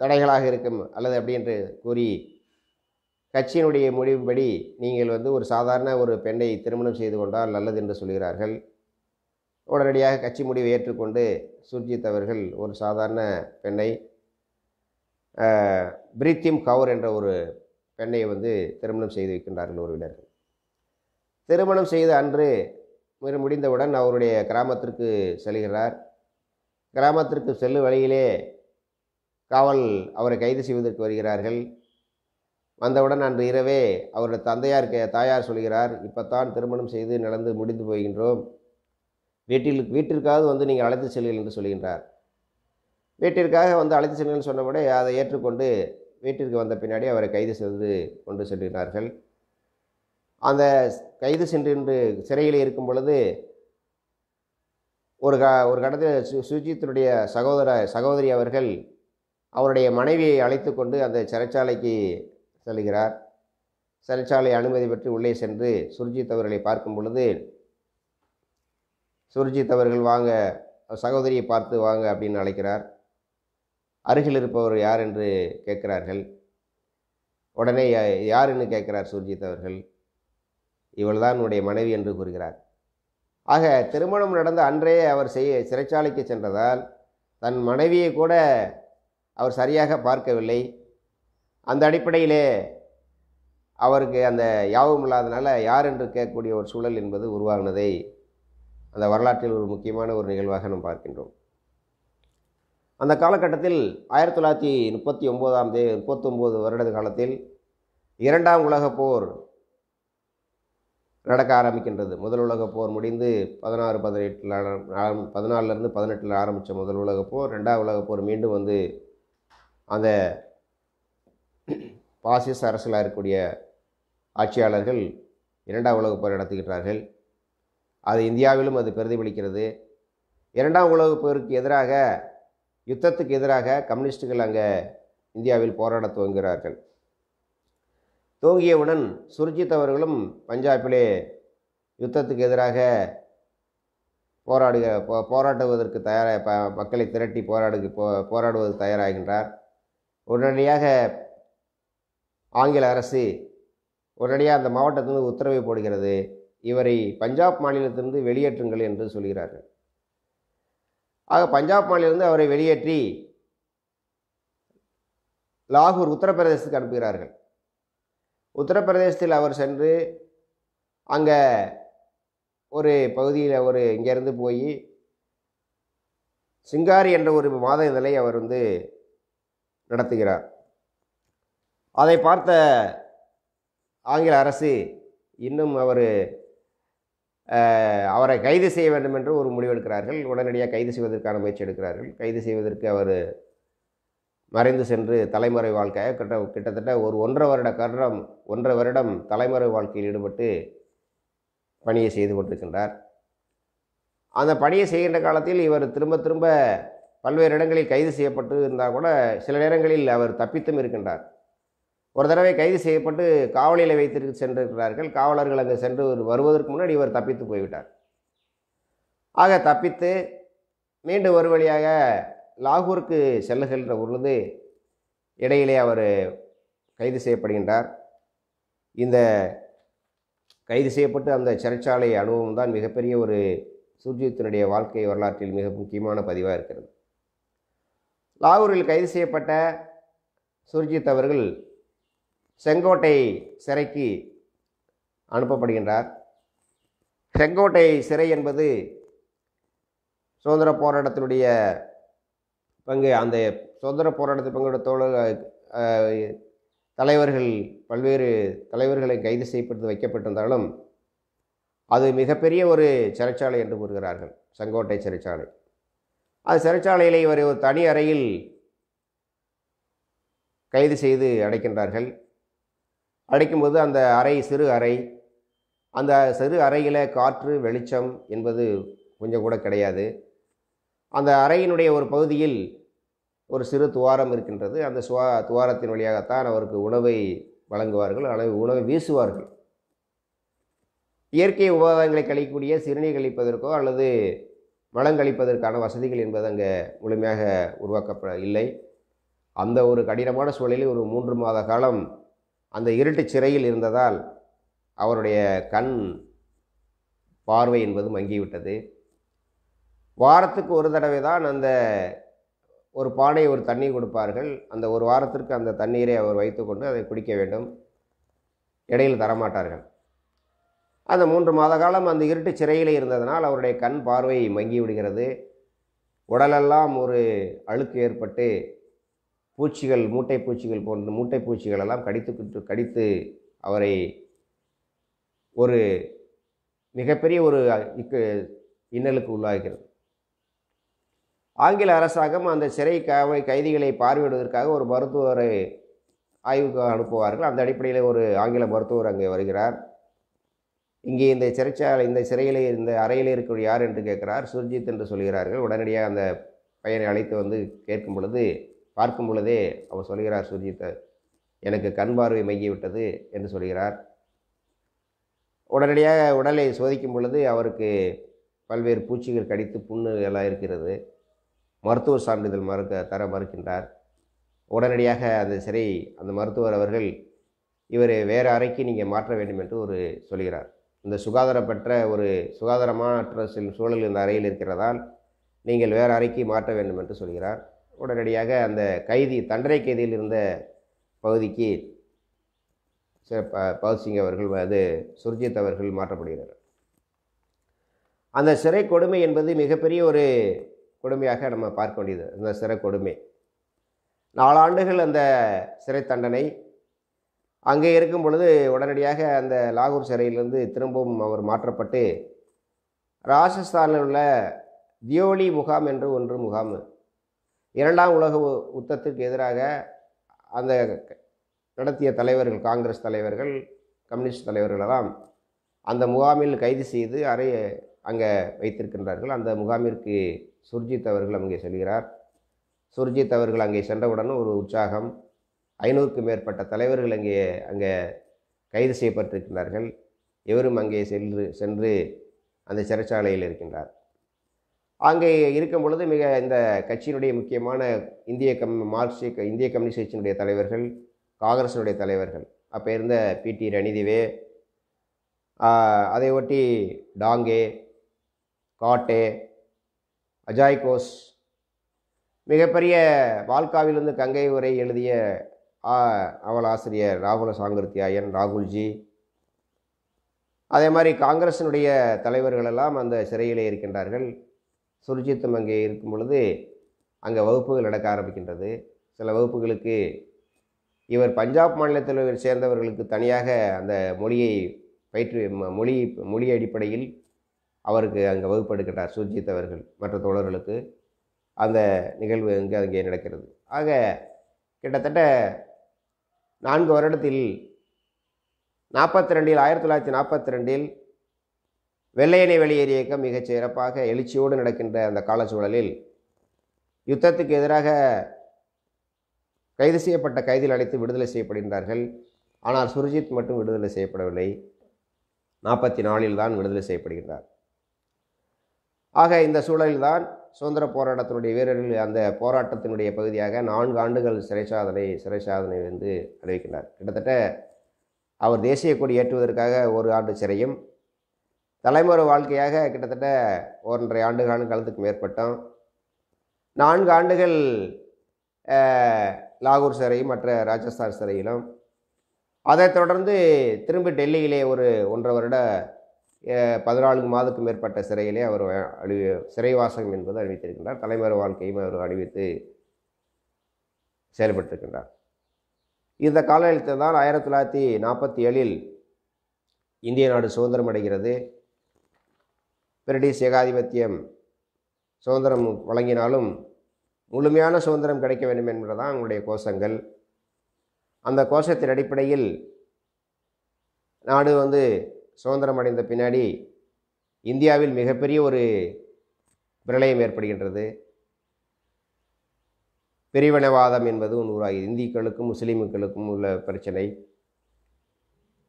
தடைகளாக இருக்கும் அல்லது அப்படி என்று கூறி கட்சியினுடைய முடிவுபடி நீங்கள் வந்து ஒரு சாதாரண ஒரு பெண்ணை திருமணம் செய்து கொண்டால் நல்லது என்று சொல்கிறார்கள் உடனடியாக கட்சி முடிவை ஏற்றுக்கொண்டு சுர்ஜித் அவர்கள் ஒரு சாதாரண பெண்ணை பிரீத்திம் கவுர் என்ற ஒரு பெண்ணை வந்து திருமணம் செய்து வைக்கின்றார்கள் உறவினர்கள் திருமணம் செய்த அன்று முடிந்தவுடன் அவருடைய கிராமத்திற்கு செல்கிறார் கிராமத்திற்கு செல்லும் வழியிலே காவல் அவரை கைது செய்வதற்கு வருகிறார்கள் வந்தவுடன் அன்று இரவே அவருடைய தந்தையார் தாயார் சொல்கிறார் இப்போ தான் திருமணம் செய்து நடந்து முடிந்து போகின்றோம் வீட்டில் வீட்டிற்காவது வந்து நீங்கள் அழைத்து செல்லுங்கள் என்று சொல்கின்றார் வீட்டிற்காக வந்து அழைத்து செல்லுங்கள் சொன்னபடி அதை ஏற்றுக்கொண்டு வீட்டிற்கு வந்த பின்னாடி அவரை கைது செய்து கொண்டு செல்கிறார்கள் அந்த கைது சென்று சிறையில் இருக்கும் பொழுது ஒரு க ஒரு கடத்தில் சு சுஜித்தினுடைய சகோதர சகோதரி அவர்கள் அவருடைய மனைவியை அழைத்து கொண்டு அந்த சிறைச்சாலைக்கு செல்கிறார் சிறைச்சாலை அனுமதி பெற்று உள்ளே சென்று சுர்ஜித் அவர்களை பார்க்கும் பொழுது சுர்ஜித் அவர்கள் வாங்க சகோதரியை பார்த்து வாங்க அப்படின்னு அழைக்கிறார் அருகில் இருப்பவர் யார் என்று கேட்கிறார்கள் உடனே யாருன்னு கேட்கிறார் சுர்ஜித் அவர்கள் இவள் தான் உன்னுடைய மனைவி என்று கூறுகிறார் ஆக திருமணம் நடந்த அன்றே அவர் செய்ய சிறைச்சாலைக்கு சென்றதால் தன் மனைவியை கூட அவர் சரியாக பார்க்கவில்லை அந்த அடிப்படையிலே அவருக்கு அந்த யாவும் இல்லாதனால யார் என்று கேட்கக்கூடிய ஒரு சூழல் என்பது உருவாகினதை அந்த வரலாற்றில் ஒரு முக்கியமான ஒரு நிகழ்வாக நாம் பார்க்கின்றோம் அந்த காலகட்டத்தில் ஆயிரத்தி தொள்ளாயிரத்தி முப்பத்தி ஒம்போதாம் தே முப்பத்தொம்போது வருட காலத்தில் இரண்டாம் உலகப் போர் நடக்க ஆரம்பிக்கின்றது முதல் உலகப் போர் முடிந்து பதினாறு பதினெட்டில் பதினாலிருந்து பதினெட்டில் ஆரம்பித்த முதல் உலகப் போர் ரெண்டாம் உலகப் போர் மீண்டும் வந்து அந்த பாசிஸ் அரசியலாக இருக்கக்கூடிய ஆட்சியாளர்கள் இரண்டாம் உலகப் போர் நடத்துகிறார்கள் அது இந்தியாவிலும் அது பிரதிபலிக்கிறது இரண்டாம் உலகப் போருக்கு எதிராக யுத்தத்துக்கு எதிராக கம்யூனிஸ்டுகள் அங்கே இந்தியாவில் போராட துவங்குகிறார்கள் துவங்கியவுடன் சுர்ஜித் அவர்களும் பஞ்சாபிலே யுத்தத்துக்கு எதிராக போராடுக போ போராட்டுவதற்கு தயாராக ப மக்களை திரட்டி போராடு போ போராடுவதற்கு தயாராகின்றார் உடனடியாக ஆங்கில அரசு உடனடியாக அந்த மாவட்டத்திலிருந்து உத்தரவை போடுகிறது இவரை பஞ்சாப் மாநிலத்திலிருந்து வெளியேற்றுங்கள் என்று சொல்கிறார்கள் ஆக பஞ்சாப் மாநிலத்திலிருந்து அவரை வெளியேற்றி லாகூர் உத்தரப்பிரதேசத்துக்கு அனுப்புகிறார்கள் உத்தரப்பிரதேசத்தில் அவர் சென்று அங்கே ஒரு பகுதியில் ஒரு இங்கேருந்து போய் சிங்காரி என்ற ஒரு மாத இதழை அவர் வந்து நடத்துகிறார் அதை பார்த்த ஆங்கில அரசு இன்னும் அவர் அவரை கைது செய்ய வேண்டும் என்று ஒரு முடிவெடுக்கிறார்கள் உடனடியாக கைது செய்வதற்கான முயற்சி எடுக்கிறார்கள் கைது செய்வதற்கு அவர் மறைந்து சென்று தலைமுறை வாழ்க்கையை கிட்ட கிட்டத்தட்ட ஒரு ஒன்றரை வருட கருடம் ஒன்றரை வருடம் தலைமுறை வாழ்க்கையில் ஈடுபட்டு பணியை செய்து கொண்டிருக்கின்றார் அந்த பணியை செய்கின்ற காலத்தில் இவர் திரும்ப திரும்ப பல்வேறு இடங்களில் கைது செய்யப்பட்டு இருந்தால் கூட சில நேரங்களில் அவர் தப்பித்தும் இருக்கின்றார் ஒரு தடவை கைது செய்யப்பட்டு காவலில் வைத்திருக்கு சென்றிருக்கிறார்கள் காவலர்கள் அங்கே சென்று வருவதற்கு முன்னாடி இவர் தப்பித்து போய்விட்டார் ஆக தப்பித்து மீண்டும் ஒரு வழியாக லாகூருக்கு செல்லுகின்ற பொழுது இடையிலே அவர் கைது செய்யப்படுகின்றார் இந்த கைது செய்யப்பட்டு அந்த சிறைச்சாலை அனுபவம் தான் மிகப்பெரிய ஒரு சுர்ஜித்தினுடைய வாழ்க்கை வரலாற்றில் மிக முக்கியமான பதிவாக இருக்கிறது லாகூரில் கைது செய்யப்பட்ட சுர்ஜித் அவர்கள் செங்கோட்டை சிறைக்கு அனுப்பப்படுகின்றார் செங்கோட்டை சிறை என்பது சுதந்திர போராட்டத்தினுடைய பங்கு அந்த சுதந்திர போராட்டத்தில் பங்கோட தலைவர்கள் பல்வேறு தலைவர்களை கைது செய்யப்பட்டு வைக்கப்பட்டிருந்தாலும் அது மிகப்பெரிய ஒரு சிறைச்சாலை என்று கூறுகிறார்கள் செங்கோட்டை சிறைச்சாலை அது சிறைச்சாலையில் இவரை ஒரு தனி அறையில் கைது செய்து அடைக்கின்றார்கள் அடைக்கும்போது அந்த அறை சிறு அறை அந்த சிறு அறையில் காற்று வெளிச்சம் என்பது கொஞ்சம் கூட கிடையாது அந்த அறையினுடைய ஒரு பகுதியில் ஒரு சிறு துவாரம் இருக்கின்றது அந்த சுவா துவாரத்தின் வழியாகத்தான் அவருக்கு உணவை வழங்குவார்கள் அல்லது உணவை வீசுவார்கள் இயற்கை உபாதங்களை கழிக்கக்கூடிய சிறுநீர் கழிப்பதற்கோ அல்லது வளங்கழிப்பதற்கான வசதிகள் என்பது அங்கே முழுமையாக உருவாக்கப்பட இல்லை அந்த ஒரு கடினமான சூழலில் ஒரு மூன்று மாத காலம் அந்த இருட்டு சிறையில் இருந்ததால் அவருடைய கண் பார்வை என்பது மங்கிவிட்டது வாரத்துக்கு ஒரு தடவை தான் அந்த ஒரு பானையை ஒரு தண்ணி கொடுப்பார்கள் அந்த ஒரு வாரத்திற்கு அந்த தண்ணீரை அவர் வைத்துக்கொண்டு அதை குடிக்க வேண்டும் இடையில் தரமாட்டார்கள் அந்த மூன்று மாத காலம் அந்த இருட்டு சிறையில் இருந்ததனால் அவருடைய கண் பார்வை மங்கி விடுகிறது உடலெல்லாம் ஒரு அழுக்கு ஏற்பட்டு பூச்சிகள் மூட்டை பூச்சிகள் போன்ற மூட்டை எல்லாம் கடித்து கடித்து அவரை ஒரு மிகப்பெரிய ஒரு இக்கு இன்னலுக்கு உள்ளாகிறது ஆங்கில அரசாங்கம் அந்த சிறை காவல் கைதிகளை பார்வையிடுவதற்காக ஒரு மருத்துவரை ஆய்வுக்கு அனுப்புவார்கள் அந்த அடிப்படையில் ஒரு ஆங்கில மருத்துவர் அங்கே வருகிறார் இங்கே இந்த சிறைச்சாலை இந்த சிறையில் இந்த அறையில் இருக்கக்கூடிய யார் என்று கேட்கிறார் சுர்ஜித் என்று சொல்கிறார்கள் உடனடியாக அந்த பையனை அழைத்து வந்து கேட்கும் பொழுது பார்க்கும் பொழுதே அவர் சொல்கிறார் சுர்ஜித்தை எனக்கு கண் பார்வை மையவிட்டது என்று சொல்கிறார் உடனடியாக உடலை சோதிக்கும் பொழுது அவருக்கு பல்வேறு பூச்சிகள் கடித்து புண்ணு எல்லாம் இருக்கிறது மருத்துவ சான்றிதழ் மறுக்க தர மறுக்கின்றார் உடனடியாக அந்த சிறை அந்த மருத்துவர் அவர்கள் இவர் வேறு அறைக்கு நீங்கள் மாற்ற வேண்டும் என்று ஒரு சொல்கிறார் இந்த சுகாதாரம் பெற்ற ஒரு சுகாதாரமான சூழல் இந்த அறையில் இருக்கிறதால் நீங்கள் வேறு அறைக்கு மாற்ற வேண்டும் என்று சொல்கிறார் உடனடியாக அந்த கைதி தண்டனை கைதியில் இருந்த பகுதிக்கு ப பகத்சிங் அவர்கள் அது சுர்ஜித் அவர்கள் மாற்றப்படுகிறார் அந்த சிறை கொடுமை என்பது மிகப்பெரிய ஒரு கொடுமையாக நம்ம பார்க்க வேண்டியது அந்த சிறை கொடுமை நாலாண்டுகள் அந்த சிறை தண்டனை அங்கே இருக்கும் பொழுது உடனடியாக அந்த லாகூர் சிறையிலிருந்து திரும்பவும் அவர் மாற்றப்பட்டு ராஜஸ்தானில் உள்ள தியோலி முகாம் என்று ஒன்று முகாம் இரண்டாம் உலக யுத்தத்திற்கு எதிராக அந்த நடத்திய தலைவர்கள் காங்கிரஸ் தலைவர்கள் கம்யூனிஸ்ட் தலைவர்களெல்லாம் அந்த முகாமில் கைது செய்து அறைய அங்கே வைத்திருக்கின்றார்கள் அந்த முகாமிற்கு சுர்ஜித் அவர்கள் அங்கே செல்கிறார் சுர்ஜித் அவர்கள் அங்கே சென்றவுடன் ஒரு உற்சாகம் ஐநூறுக்கும் மேற்பட்ட தலைவர்கள் அங்கே அங்கே கைது செய்யப்பட்டிருக்கிறார்கள் எவரும் அங்கே சென்று சென்று அந்த சிறைச்சாலையில் இருக்கின்றார் அங்கே இருக்கும் பொழுது மிக இந்த கட்சியினுடைய முக்கியமான இந்திய கம் மார்க்சிய இந்திய கம்யூனிஸ்ட் கட்சியினுடைய தலைவர்கள் காங்கிரஸினுடைய தலைவர்கள் அப்போ இருந்த பிடி ரணிதிவே அதை ஒட்டி டாங்கே காட்டே அஜாய் கோஸ் மிகப்பெரிய வால்காவிலிருந்து கங்கை உரை எழுதிய அவள் ஆசிரியர் ராகுல சாங்கர்த்தியாயன் ராகுல்ஜி அதே மாதிரி காங்கிரசினுடைய தலைவர்களெல்லாம் அந்த சிறையிலே இருக்கின்றார்கள் சுருச்சித்தம் அங்கே இருக்கும் பொழுது அங்கே வகுப்புகள் நடக்க ஆரம்பிக்கின்றது சில வகுப்புகளுக்கு இவர் பஞ்சாப் மாநிலத்தில் சேர்ந்தவர்களுக்கு தனியாக அந்த மொழியை பயிற்று மொழி மொழி அடிப்படையில் அவருக்கு அங்கே வகுப்பு எடுக்கிறார் சுர்ஜித் அவர்கள் மற்ற தோழர்களுக்கு அந்த நிகழ்வு அங்கே அங்கே நடக்கிறது ஆக கிட்டத்தட்ட நான்கு வருடத்தில் நாற்பத்தி ரெண்டில் ஆயிரத்தி தொள்ளாயிரத்தி நாற்பத்தி ரெண்டில் வெள்ளையனை வெளியேறு இயக்கம் மிகச் சிறப்பாக எழுச்சியோடு நடக்கின்ற அந்த காலச்சூழலில் யுத்தத்துக்கு எதிராக கைது செய்யப்பட்ட கைதில் அழைத்து விடுதலை செய்யப்படுகின்றார்கள் ஆனால் சுர்ஜித் மட்டும் விடுதலை செய்யப்படவில்லை நாற்பத்தி நாலில் தான் விடுதலை செய்யப்படுகின்றார் ஆக இந்த சூழலில்தான் சுதந்திர போராட்டத்தினுடைய வீரர்கள் அந்த போராட்டத்தினுடைய பகுதியாக நான்கு ஆண்டுகள் சிறைச்சாதனை சிறைச்சாதனை வந்து அறிவிக்கின்றார் கிட்டத்தட்ட அவர் தேசிய கொடி ஏற்றுவதற்காக ஒரு ஆண்டு சிறையும் தலைமுறை வாழ்க்கையாக கிட்டத்தட்ட ஒன்றரை ஆண்டுகான காலத்துக்கு மேற்பட்டோம் நான்கு ஆண்டுகள் லாகூர் சிறை மற்ற ராஜஸ்தான் சிறையிலும் அதைத் தொடர்ந்து திரும்பி டெல்லியிலே ஒரு ஒன்றரை வருட பதினான்கு மாதத்துக்கு மேற்பட்ட சிறையிலே அவர் அணி சிறைவாசகம் என்பது அணிவித்திருக்கின்றார் தலைமுறை வாழ்க்கையும் அவர் அணிவித்து செயல்பட்டிருக்கின்றார் இந்த காலகட்டத்தில் தான் ஆயிரத்தி தொள்ளாயிரத்தி நாற்பத்தி ஏழில் இந்திய நாடு சுதந்திரம் அடைகிறது பிரிட்டிஷ் ஏகாதிபத்தியம் சுதந்திரம் வழங்கினாலும் முழுமையான சுதந்திரம் கிடைக்க வேண்டும் என்பதுதான் அவங்களுடைய கோஷங்கள் அந்த கோஷத்தின் அடிப்படையில் நாடு வந்து சுதந்திரம் அடைந்த பின்னாடி இந்தியாவில் மிகப்பெரிய ஒரு பிரளயம் ஏற்படுகின்றது பிரிவினவாதம் என்பது உருவாகி இந்திக்களுக்கும் முஸ்லீம்களுக்கும் உள்ள பிரச்சனை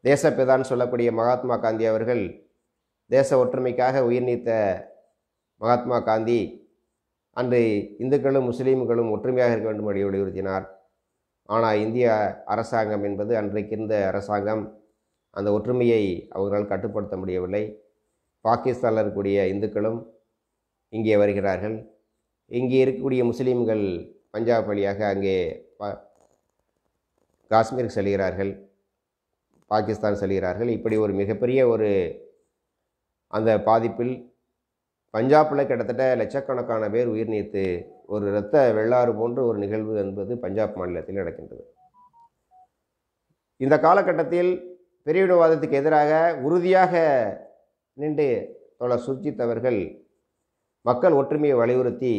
தேசப்பிதான்னு சொல்லக்கூடிய மகாத்மா காந்தி அவர்கள் தேச ஒற்றுமைக்காக உயிர் நீத்த மகாத்மா காந்தி அன்று இந்துக்களும் முஸ்லீம்களும் ஒற்றுமையாக இருக்க வேண்டும் என்று வலியுறுத்தினார் ஆனால் இந்திய அரசாங்கம் என்பது அன்றைக்கு இருந்த அரசாங்கம் அந்த ஒற்றுமையை அவர்களால் கட்டுப்படுத்த முடியவில்லை பாகிஸ்தானில் இருக்கக்கூடிய இந்துக்களும் இங்கே வருகிறார்கள் இங்கே இருக்கக்கூடிய முஸ்லீம்கள் பஞ்சாப் வழியாக அங்கே காஷ்மீருக்கு செல்கிறார்கள் பாகிஸ்தான் செல்கிறார்கள் இப்படி ஒரு மிகப்பெரிய ஒரு அந்த பாதிப்பில் பஞ்சாப்பில் கிட்டத்தட்ட லட்சக்கணக்கான பேர் உயிர் நீத்து ஒரு இரத்த வெள்ளாறு போன்ற ஒரு நிகழ்வு என்பது பஞ்சாப் மாநிலத்தில் நடக்கின்றது இந்த காலகட்டத்தில் பிரிவினவாதத்துக்கு எதிராக உறுதியாக நின்று தொடர் சுர்ஜித் அவர்கள் மக்கள் ஒற்றுமையை வலியுறுத்தி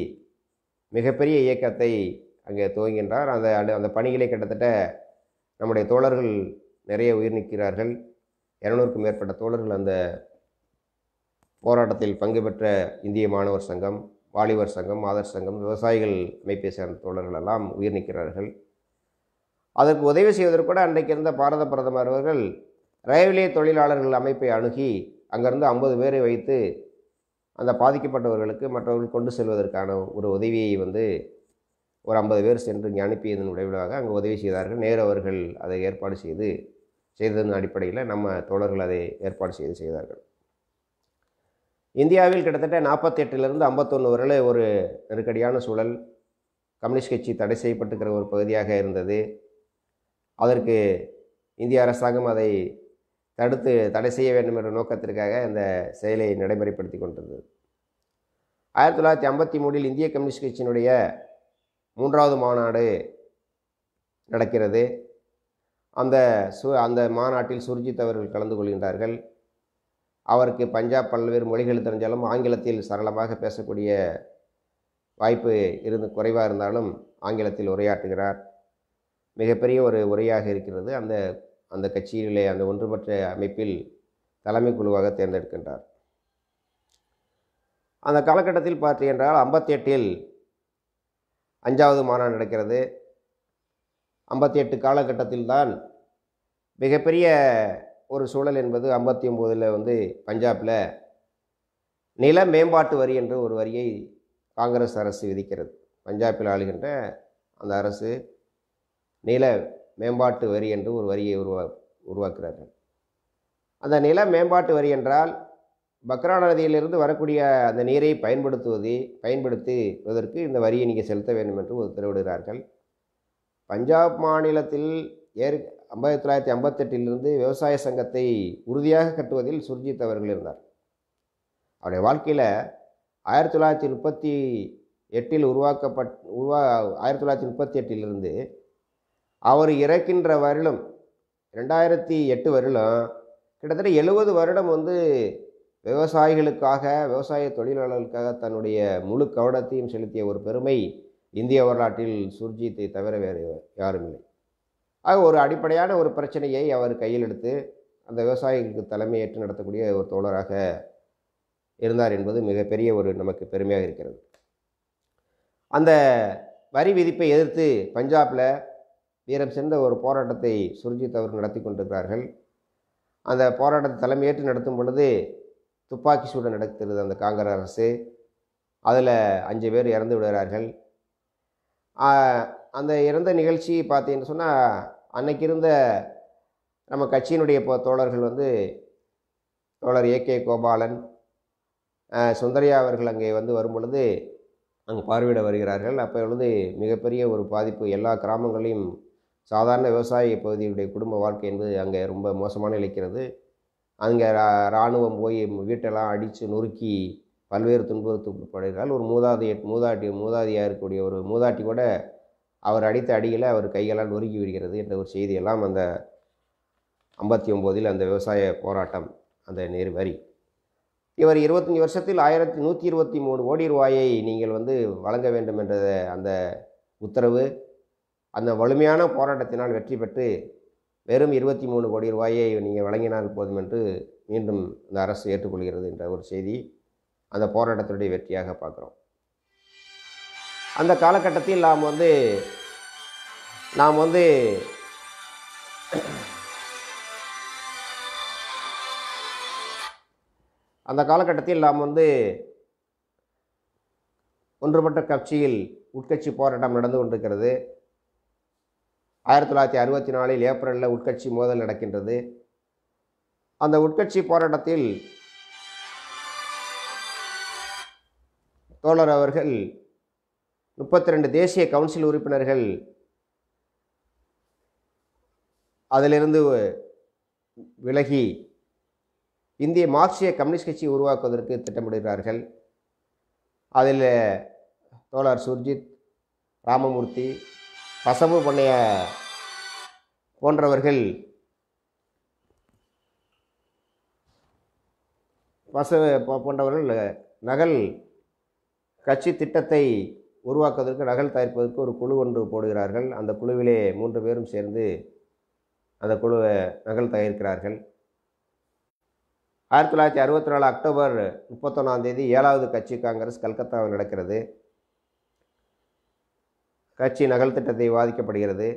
மிகப்பெரிய இயக்கத்தை அங்கே துவங்கின்றார் அந்த அந்த பணிகளை கிட்டத்தட்ட நம்முடைய தோழர்கள் நிறைய உயிர் நிற்கிறார்கள் இரநூறுக்கும் மேற்பட்ட தோழர்கள் அந்த போராட்டத்தில் பங்கு பெற்ற இந்திய மாணவர் சங்கம் வாலிபர் சங்கம் மாதர் சங்கம் விவசாயிகள் அமைப்பை சேர்ந்த தோழர்கள் எல்லாம் உயிர் நிற்கிறார்கள் அதற்கு உதவி செய்வதற்கு கூட அன்றைக்கு இருந்த பாரத பிரதமர் அவர்கள் ரயில்வே தொழிலாளர்கள் அமைப்பை அணுகி அங்கேருந்து ஐம்பது பேரை வைத்து அந்த பாதிக்கப்பட்டவர்களுக்கு மற்றவர்கள் கொண்டு செல்வதற்கான ஒரு உதவியை வந்து ஒரு ஐம்பது பேர் சென்று இங்கே அனுப்பியதன் உடைவிலாக அங்கே உதவி செய்தார்கள் நேரு அவர்கள் அதை ஏற்பாடு செய்து செய்ததன் அடிப்படையில் நம்ம தோழர்கள் அதை ஏற்பாடு செய்து செய்தார்கள் இந்தியாவில் கிட்டத்தட்ட நாற்பத்தி எட்டுலேருந்து ஐம்பத்தொன்று வரையில் ஒரு நெருக்கடியான சூழல் கம்யூனிஸ்ட் கட்சி தடை செய்யப்பட்டுக்கிற ஒரு பகுதியாக இருந்தது அதற்கு இந்திய அரசாங்கம் அதை தடுத்து தடை செய்ய வேண்டும் என்ற நோக்கத்திற்காக அந்த செயலை நடைமுறைப்படுத்தி கொண்டிருந்தது ஆயிரத்தி தொள்ளாயிரத்தி ஐம்பத்தி மூணில் இந்திய கம்யூனிஸ்ட் கட்சியினுடைய மூன்றாவது மாநாடு நடக்கிறது அந்த சு அந்த மாநாட்டில் சுர்ஜித் அவர்கள் கலந்து கொள்கின்றார்கள் அவருக்கு பஞ்சாப் பல்வேறு மொழிகள் தெரிஞ்சாலும் ஆங்கிலத்தில் சரளமாக பேசக்கூடிய வாய்ப்பு இருந்து குறைவாக இருந்தாலும் ஆங்கிலத்தில் உரையாற்றுகிறார் மிகப்பெரிய ஒரு உரையாக இருக்கிறது அந்த அந்த கட்சியிலே அந்த ஒன்றுபற்ற அமைப்பில் தலைமை குழுவாக தேர்ந்தெடுக்கின்றார் அந்த காலகட்டத்தில் பார்த்தீங்க என்றால் ஐம்பத்தி எட்டில் அஞ்சாவது மாநாடு நடக்கிறது ஐம்பத்தி எட்டு காலகட்டத்தில்தான் மிகப்பெரிய ஒரு சூழல் என்பது ஐம்பத்தி ஒம்போதில் வந்து பஞ்சாபில் நில மேம்பாட்டு வரி என்ற ஒரு வரியை காங்கிரஸ் அரசு விதிக்கிறது பஞ்சாபில் ஆளுகின்ற அந்த அரசு நில மேம்பாட்டு வரி என்று ஒரு வரியை உருவா உருவாக்குறார்கள் அந்த நில மேம்பாட்டு வரி என்றால் பக்ரா நதியிலிருந்து வரக்கூடிய அந்த நீரை பயன்படுத்துவது பயன்படுத்துவதற்கு இந்த வரியை நீங்கள் செலுத்த வேண்டும் என்று உத்தரவிடுகிறார்கள் பஞ்சாப் மாநிலத்தில் ஏற் ஐம்பத்தி தொள்ளாயிரத்தி ஐம்பத்தெட்டிலிருந்து விவசாய சங்கத்தை உறுதியாக கட்டுவதில் சுர்ஜித் அவர்கள் இருந்தார் அவருடைய வாழ்க்கையில் ஆயிரத்தி தொள்ளாயிரத்தி முப்பத்தி எட்டில் உருவாக்கப்பட் உருவா ஆயிரத்தி தொள்ளாயிரத்தி முப்பத்தி எட்டிலிருந்து அவர் இறக்கின்ற வருடம் ரெண்டாயிரத்தி எட்டு வருடம் கிட்டத்தட்ட எழுபது வருடம் வந்து விவசாயிகளுக்காக விவசாய தொழிலாளர்களுக்காக தன்னுடைய முழு கவனத்தையும் செலுத்திய ஒரு பெருமை இந்திய வரலாற்றில் சுர்ஜித்தை தவிர வேறு யாரும் இல்லை ஆக ஒரு அடிப்படையான ஒரு பிரச்சனையை அவர் கையில் எடுத்து அந்த விவசாயிகளுக்கு தலைமையேற்று நடத்தக்கூடிய ஒரு தோழராக இருந்தார் என்பது மிகப்பெரிய ஒரு நமக்கு பெருமையாக இருக்கிறது அந்த வரி விதிப்பை எதிர்த்து பஞ்சாபில் வீரம் சேர்ந்த ஒரு போராட்டத்தை சுர்ஜித் அவர் நடத்தி கொண்டிருக்கிறார்கள் அந்த போராட்டத்தை தலைமையேற்று நடத்தும் பொழுது துப்பாக்கி சூடு நடத்துகிறது அந்த காங்கிரஸ் அரசு அதில் அஞ்சு பேர் இறந்து விடுகிறார்கள் அந்த இறந்த நிகழ்ச்சி பார்த்தீங்கன்னு சொன்னால் அன்னைக்கு இருந்த நம்ம கட்சியினுடைய தோழர்கள் வந்து தோழர் ஏ கே கோபாலன் சுந்தரியா அவர்கள் அங்கே வந்து வரும்பொழுது அங்கே பார்வையிட வருகிறார்கள் அப்போ வந்து மிகப்பெரிய ஒரு பாதிப்பு எல்லா கிராமங்களையும் சாதாரண விவசாய பகுதியுடைய குடும்ப வாழ்க்கை என்பது அங்கே ரொம்ப மோசமான நிலைக்கிறது அங்கே ரா இராணுவம் போய் வீட்டெல்லாம் அடித்து நொறுக்கி பல்வேறு துன்புறுத்துக்கு ஒரு மூதாதைய மூதாட்டி மூதாதியாக இருக்கக்கூடிய ஒரு மூதாட்டி கூட அவர் அடித்த அடியில் அவர் கைகளால் நொறுங்கி விடுகிறது என்ற ஒரு செய்தியெல்லாம் அந்த ஐம்பத்தி ஒம்போதில் அந்த விவசாய போராட்டம் அந்த நேர் வரி இவர் இருபத்தஞ்சி வருஷத்தில் ஆயிரத்தி நூற்றி இருபத்தி மூணு கோடி ரூபாயை நீங்கள் வந்து வழங்க வேண்டும் என்ற அந்த உத்தரவு அந்த வலிமையான போராட்டத்தினால் வெற்றி பெற்று வெறும் இருபத்தி மூணு கோடி ரூபாயை நீங்கள் வழங்கினால் போதும் என்று மீண்டும் இந்த அரசு ஏற்றுக்கொள்கிறது என்ற ஒரு செய்தி அந்த போராட்டத்தினுடைய வெற்றியாக பார்க்குறோம் அந்த காலகட்டத்தில் நாம் வந்து நாம் வந்து அந்த காலகட்டத்தில் நாம் வந்து ஒன்றுபட்ட கட்சியில் உட்கட்சி போராட்டம் நடந்து கொண்டிருக்கிறது ஆயிரத்தி தொள்ளாயிரத்தி அறுபத்தி நாலில் ஏப்ரலில் உட்கட்சி மோதல் நடக்கின்றது அந்த உட்கட்சி போராட்டத்தில் தோழர் அவர்கள் முப்பத்தி ரெண்டு தேசிய கவுன்சில் உறுப்பினர்கள் அதிலிருந்து விலகி இந்திய மார்க்சிய கம்யூனிஸ்ட் கட்சி உருவாக்குவதற்கு திட்டமிடுகிறார்கள் அதில் தோழர் சுர்ஜித் ராமமூர்த்தி பசம்பு பண்ணைய போன்றவர்கள் பச போன்றவர்கள் நகல் கட்சி திட்டத்தை உருவாக்குவதற்கு நகல் தயாரிப்பதற்கு ஒரு குழு ஒன்று போடுகிறார்கள் அந்த குழுவிலே மூன்று பேரும் சேர்ந்து அந்த குழுவை நகல் தயாரிக்கிறார்கள் ஆயிரத்தி தொள்ளாயிரத்தி அறுபத்தி நாலு அக்டோபர் முப்பத்தொன்னாம் தேதி ஏழாவது கட்சி காங்கிரஸ் கல்கத்தாவில் நடக்கிறது கட்சி நகல் திட்டத்தை விவாதிக்கப்படுகிறது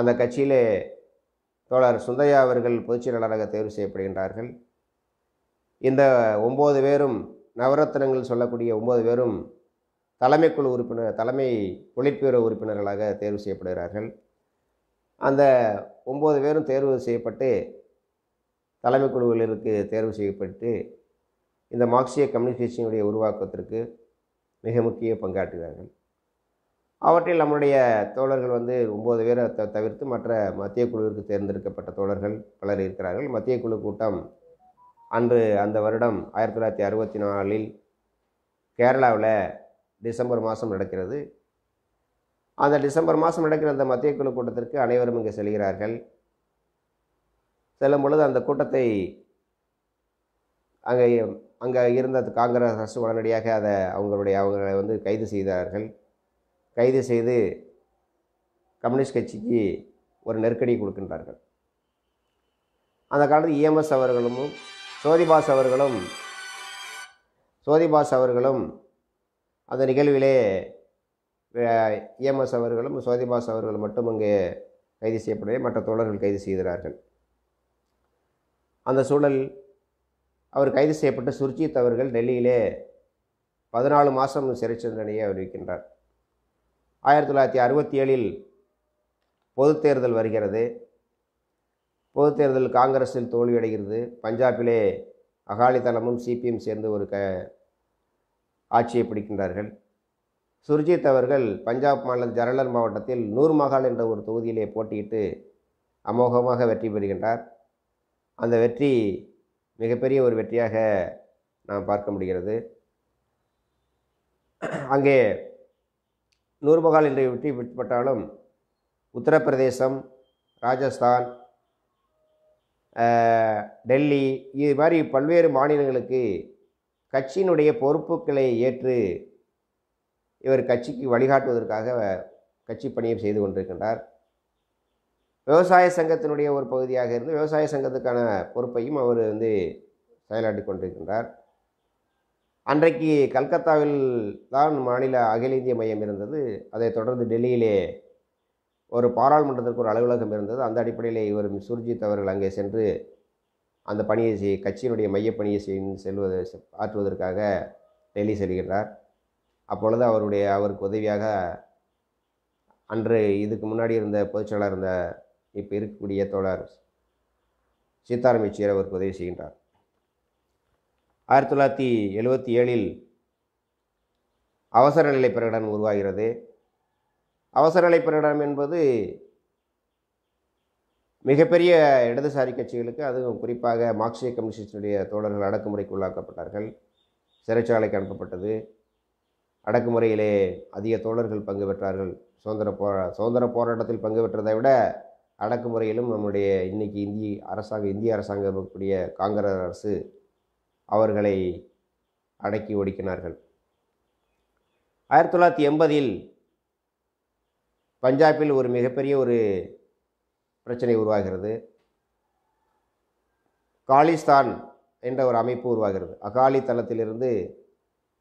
அந்த கட்சியிலே தோழர் சுந்தையா அவர்கள் பொதுச்செயலாளராக தேர்வு செய்யப்படுகின்றார்கள் இந்த ஒம்பது பேரும் நவரத்னங்கள் சொல்லக்கூடிய ஒம்பது பேரும் தலைமை குழு உறுப்பினர் தலைமை தொழிற்பேர உறுப்பினர்களாக தேர்வு செய்யப்படுகிறார்கள் அந்த ஒம்பது பேரும் தேர்வு செய்யப்பட்டு தலைமை குழுவிலிருக்கு தேர்வு செய்யப்பட்டு இந்த மார்க்சிய கம்யூனிஸ்ட் உருவாக்கத்திற்கு மிக முக்கிய பங்காற்றுகிறார்கள் அவற்றில் நம்முடைய தோழர்கள் வந்து ஒம்பது பேரை த தவிர்த்து மற்ற மத்திய குழுவிற்கு தேர்ந்தெடுக்கப்பட்ட தோழர்கள் பலர் இருக்கிறார்கள் மத்திய குழு கூட்டம் அன்று அந்த வருடம் ஆயிரத்தி தொள்ளாயிரத்தி அறுபத்தி நாலில் கேரளாவில் டிசம்பர் மாதம் நடக்கிறது அந்த டிசம்பர் மாதம் நடக்கிற அந்த மத்திய குழு கூட்டத்திற்கு அனைவரும் இங்கே செல்கிறார்கள் செல்லும் பொழுது அந்த கூட்டத்தை அங்கே அங்கே இருந்த காங்கிரஸ் அரசு உடனடியாக அதை அவங்களுடைய அவங்களை வந்து கைது செய்தார்கள் கைது செய்து கம்யூனிஸ்ட் கட்சிக்கு ஒரு நெருக்கடி கொடுக்கின்றார்கள் அந்த காலத்தில் இஎம்எஸ் அவர்களும் சோதிபாஸ் அவர்களும் சோதிபாஸ் அவர்களும் அந்த நிகழ்விலே இஎம்எஸ் அவர்களும் சோதிபாஸ் அவர்களும் மட்டும் அங்கே கைது செய்யப்படவே மற்ற தோழர்கள் கைது செய்கிறார்கள் அந்த சூழல் அவர் கைது செய்யப்பட்டு சுர்ஜித் அவர்கள் டெல்லியிலே பதினாலு மாதம் சிறைச்சந்தனையை அறிவிக்கின்றார் ஆயிரத்தி தொள்ளாயிரத்தி அறுபத்தி ஏழில் பொது தேர்தல் வருகிறது பொது தேர்தல் காங்கிரஸில் தோல்வியடைகிறது பஞ்சாபிலே அகாலிதளமும் சிபிஎம் சேர்ந்து ஒரு க ஆட்சியை பிடிக்கின்றார்கள் சுர்ஜித் அவர்கள் பஞ்சாப் மாநிலம் ஜரலர் மாவட்டத்தில் நூர்மஹால் என்ற ஒரு தொகுதியிலே போட்டியிட்டு அமோகமாக வெற்றி பெறுகின்றார் அந்த வெற்றி மிகப்பெரிய ஒரு வெற்றியாக நாம் பார்க்க முடிகிறது அங்கே நூர்மஹால் என்ற வெற்றி பெற்றாலும் உத்தரப்பிரதேசம் ராஜஸ்தான் டெல்லி இது மாதிரி பல்வேறு மாநிலங்களுக்கு கட்சியினுடைய பொறுப்புகளை ஏற்று இவர் கட்சிக்கு வழிகாட்டுவதற்காக கட்சி பணியை செய்து கொண்டிருக்கின்றார் விவசாய சங்கத்தினுடைய ஒரு பகுதியாக இருந்து விவசாய சங்கத்துக்கான பொறுப்பையும் அவர் வந்து செயலாற்றி கொண்டிருக்கின்றார் அன்றைக்கு கல்கத்தாவில் தான் மாநில அகில இந்திய மையம் இருந்தது அதைத் தொடர்ந்து டெல்லியிலே ஒரு பாராளுமன்றத்திற்கு ஒரு அலுவலகம் இருந்தது அந்த அடிப்படையில் இவர் சுர்ஜித் அவர்கள் அங்கே சென்று அந்த பணியை செய் கட்சியினுடைய மையப்பணியை செய் செல்வது ஆற்றுவதற்காக டெல்லி செல்கின்றார் அப்பொழுது அவருடைய அவருக்கு உதவியாக அன்று இதுக்கு முன்னாடி இருந்த பொதுச்செயலாளர் இருந்த இப்போ இருக்கக்கூடிய தோழர் சீதாராம் யெச்சூரி அவருக்கு உதவி செய்கின்றார் ஆயிரத்தி தொள்ளாயிரத்தி எழுபத்தி ஏழில் அவசரநிலை பிரகடனம் உருவாகிறது அவசரநிலை பிரகடனம் என்பது மிகப்பெரிய இடதுசாரி கட்சிகளுக்கு அதுவும் குறிப்பாக மார்க்சிய கம்யூனிஸ்டினுடைய தோழர்கள் அடக்குமுறைக்கு உள்ளாக்கப்பட்டார்கள் சிறைச்சாலைக்கு அனுப்பப்பட்டது அடக்குமுறையிலே அதிக தோழர்கள் பங்கு பெற்றார்கள் சுதந்திர போரா சுதந்திர போராட்டத்தில் பங்கு பெற்றதை விட அடக்குமுறையிலும் நம்முடைய இன்றைக்கி இந்தி அரசாங்கம் இந்திய அரசாங்கம் இருக்கக்கூடிய காங்கிரஸ் அரசு அவர்களை அடக்கி ஒடுக்கினார்கள் ஆயிரத்தி தொள்ளாயிரத்தி எண்பதில் பஞ்சாபில் ஒரு மிகப்பெரிய ஒரு பிரச்சனை உருவாகிறது காலிஸ்தான் என்ற ஒரு அமைப்பு உருவாகிறது அகாலி தளத்திலிருந்து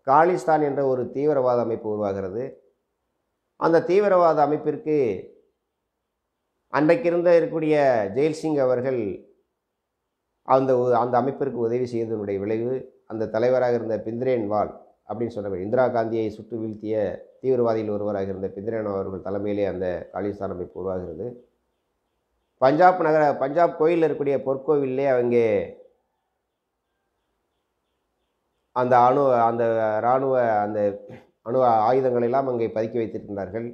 காலிஸ்தான் என்ற ஒரு தீவிரவாத அமைப்பு உருவாகிறது அந்த தீவிரவாத அமைப்பிற்கு அன்றைக்கிருந்த இருக்கக்கூடிய ஜெயில்சிங் அவர்கள் அந்த அந்த அமைப்பிற்கு உதவி செய்ததனுடைய விளைவு அந்த தலைவராக இருந்த பிந்திரேன் வால் அப்படின்னு சொன்ன இந்திரா காந்தியை சுட்டு வீழ்த்திய தீவிரவாதியில் ஒருவராக இருந்த பிந்திரேன் அவர்கள் தலைமையிலே அந்த காலிஸ்தான் அமைப்பு உருவாகிறது பஞ்சாப் நகர பஞ்சாப் கோயிலில் இருக்கக்கூடிய பொற்கோவில்லே அங்கே அந்த அணு அந்த இராணுவ அந்த அணு ஆயுதங்கள் எல்லாம் அங்கே பதுக்கி வைத்திருக்கிறார்கள்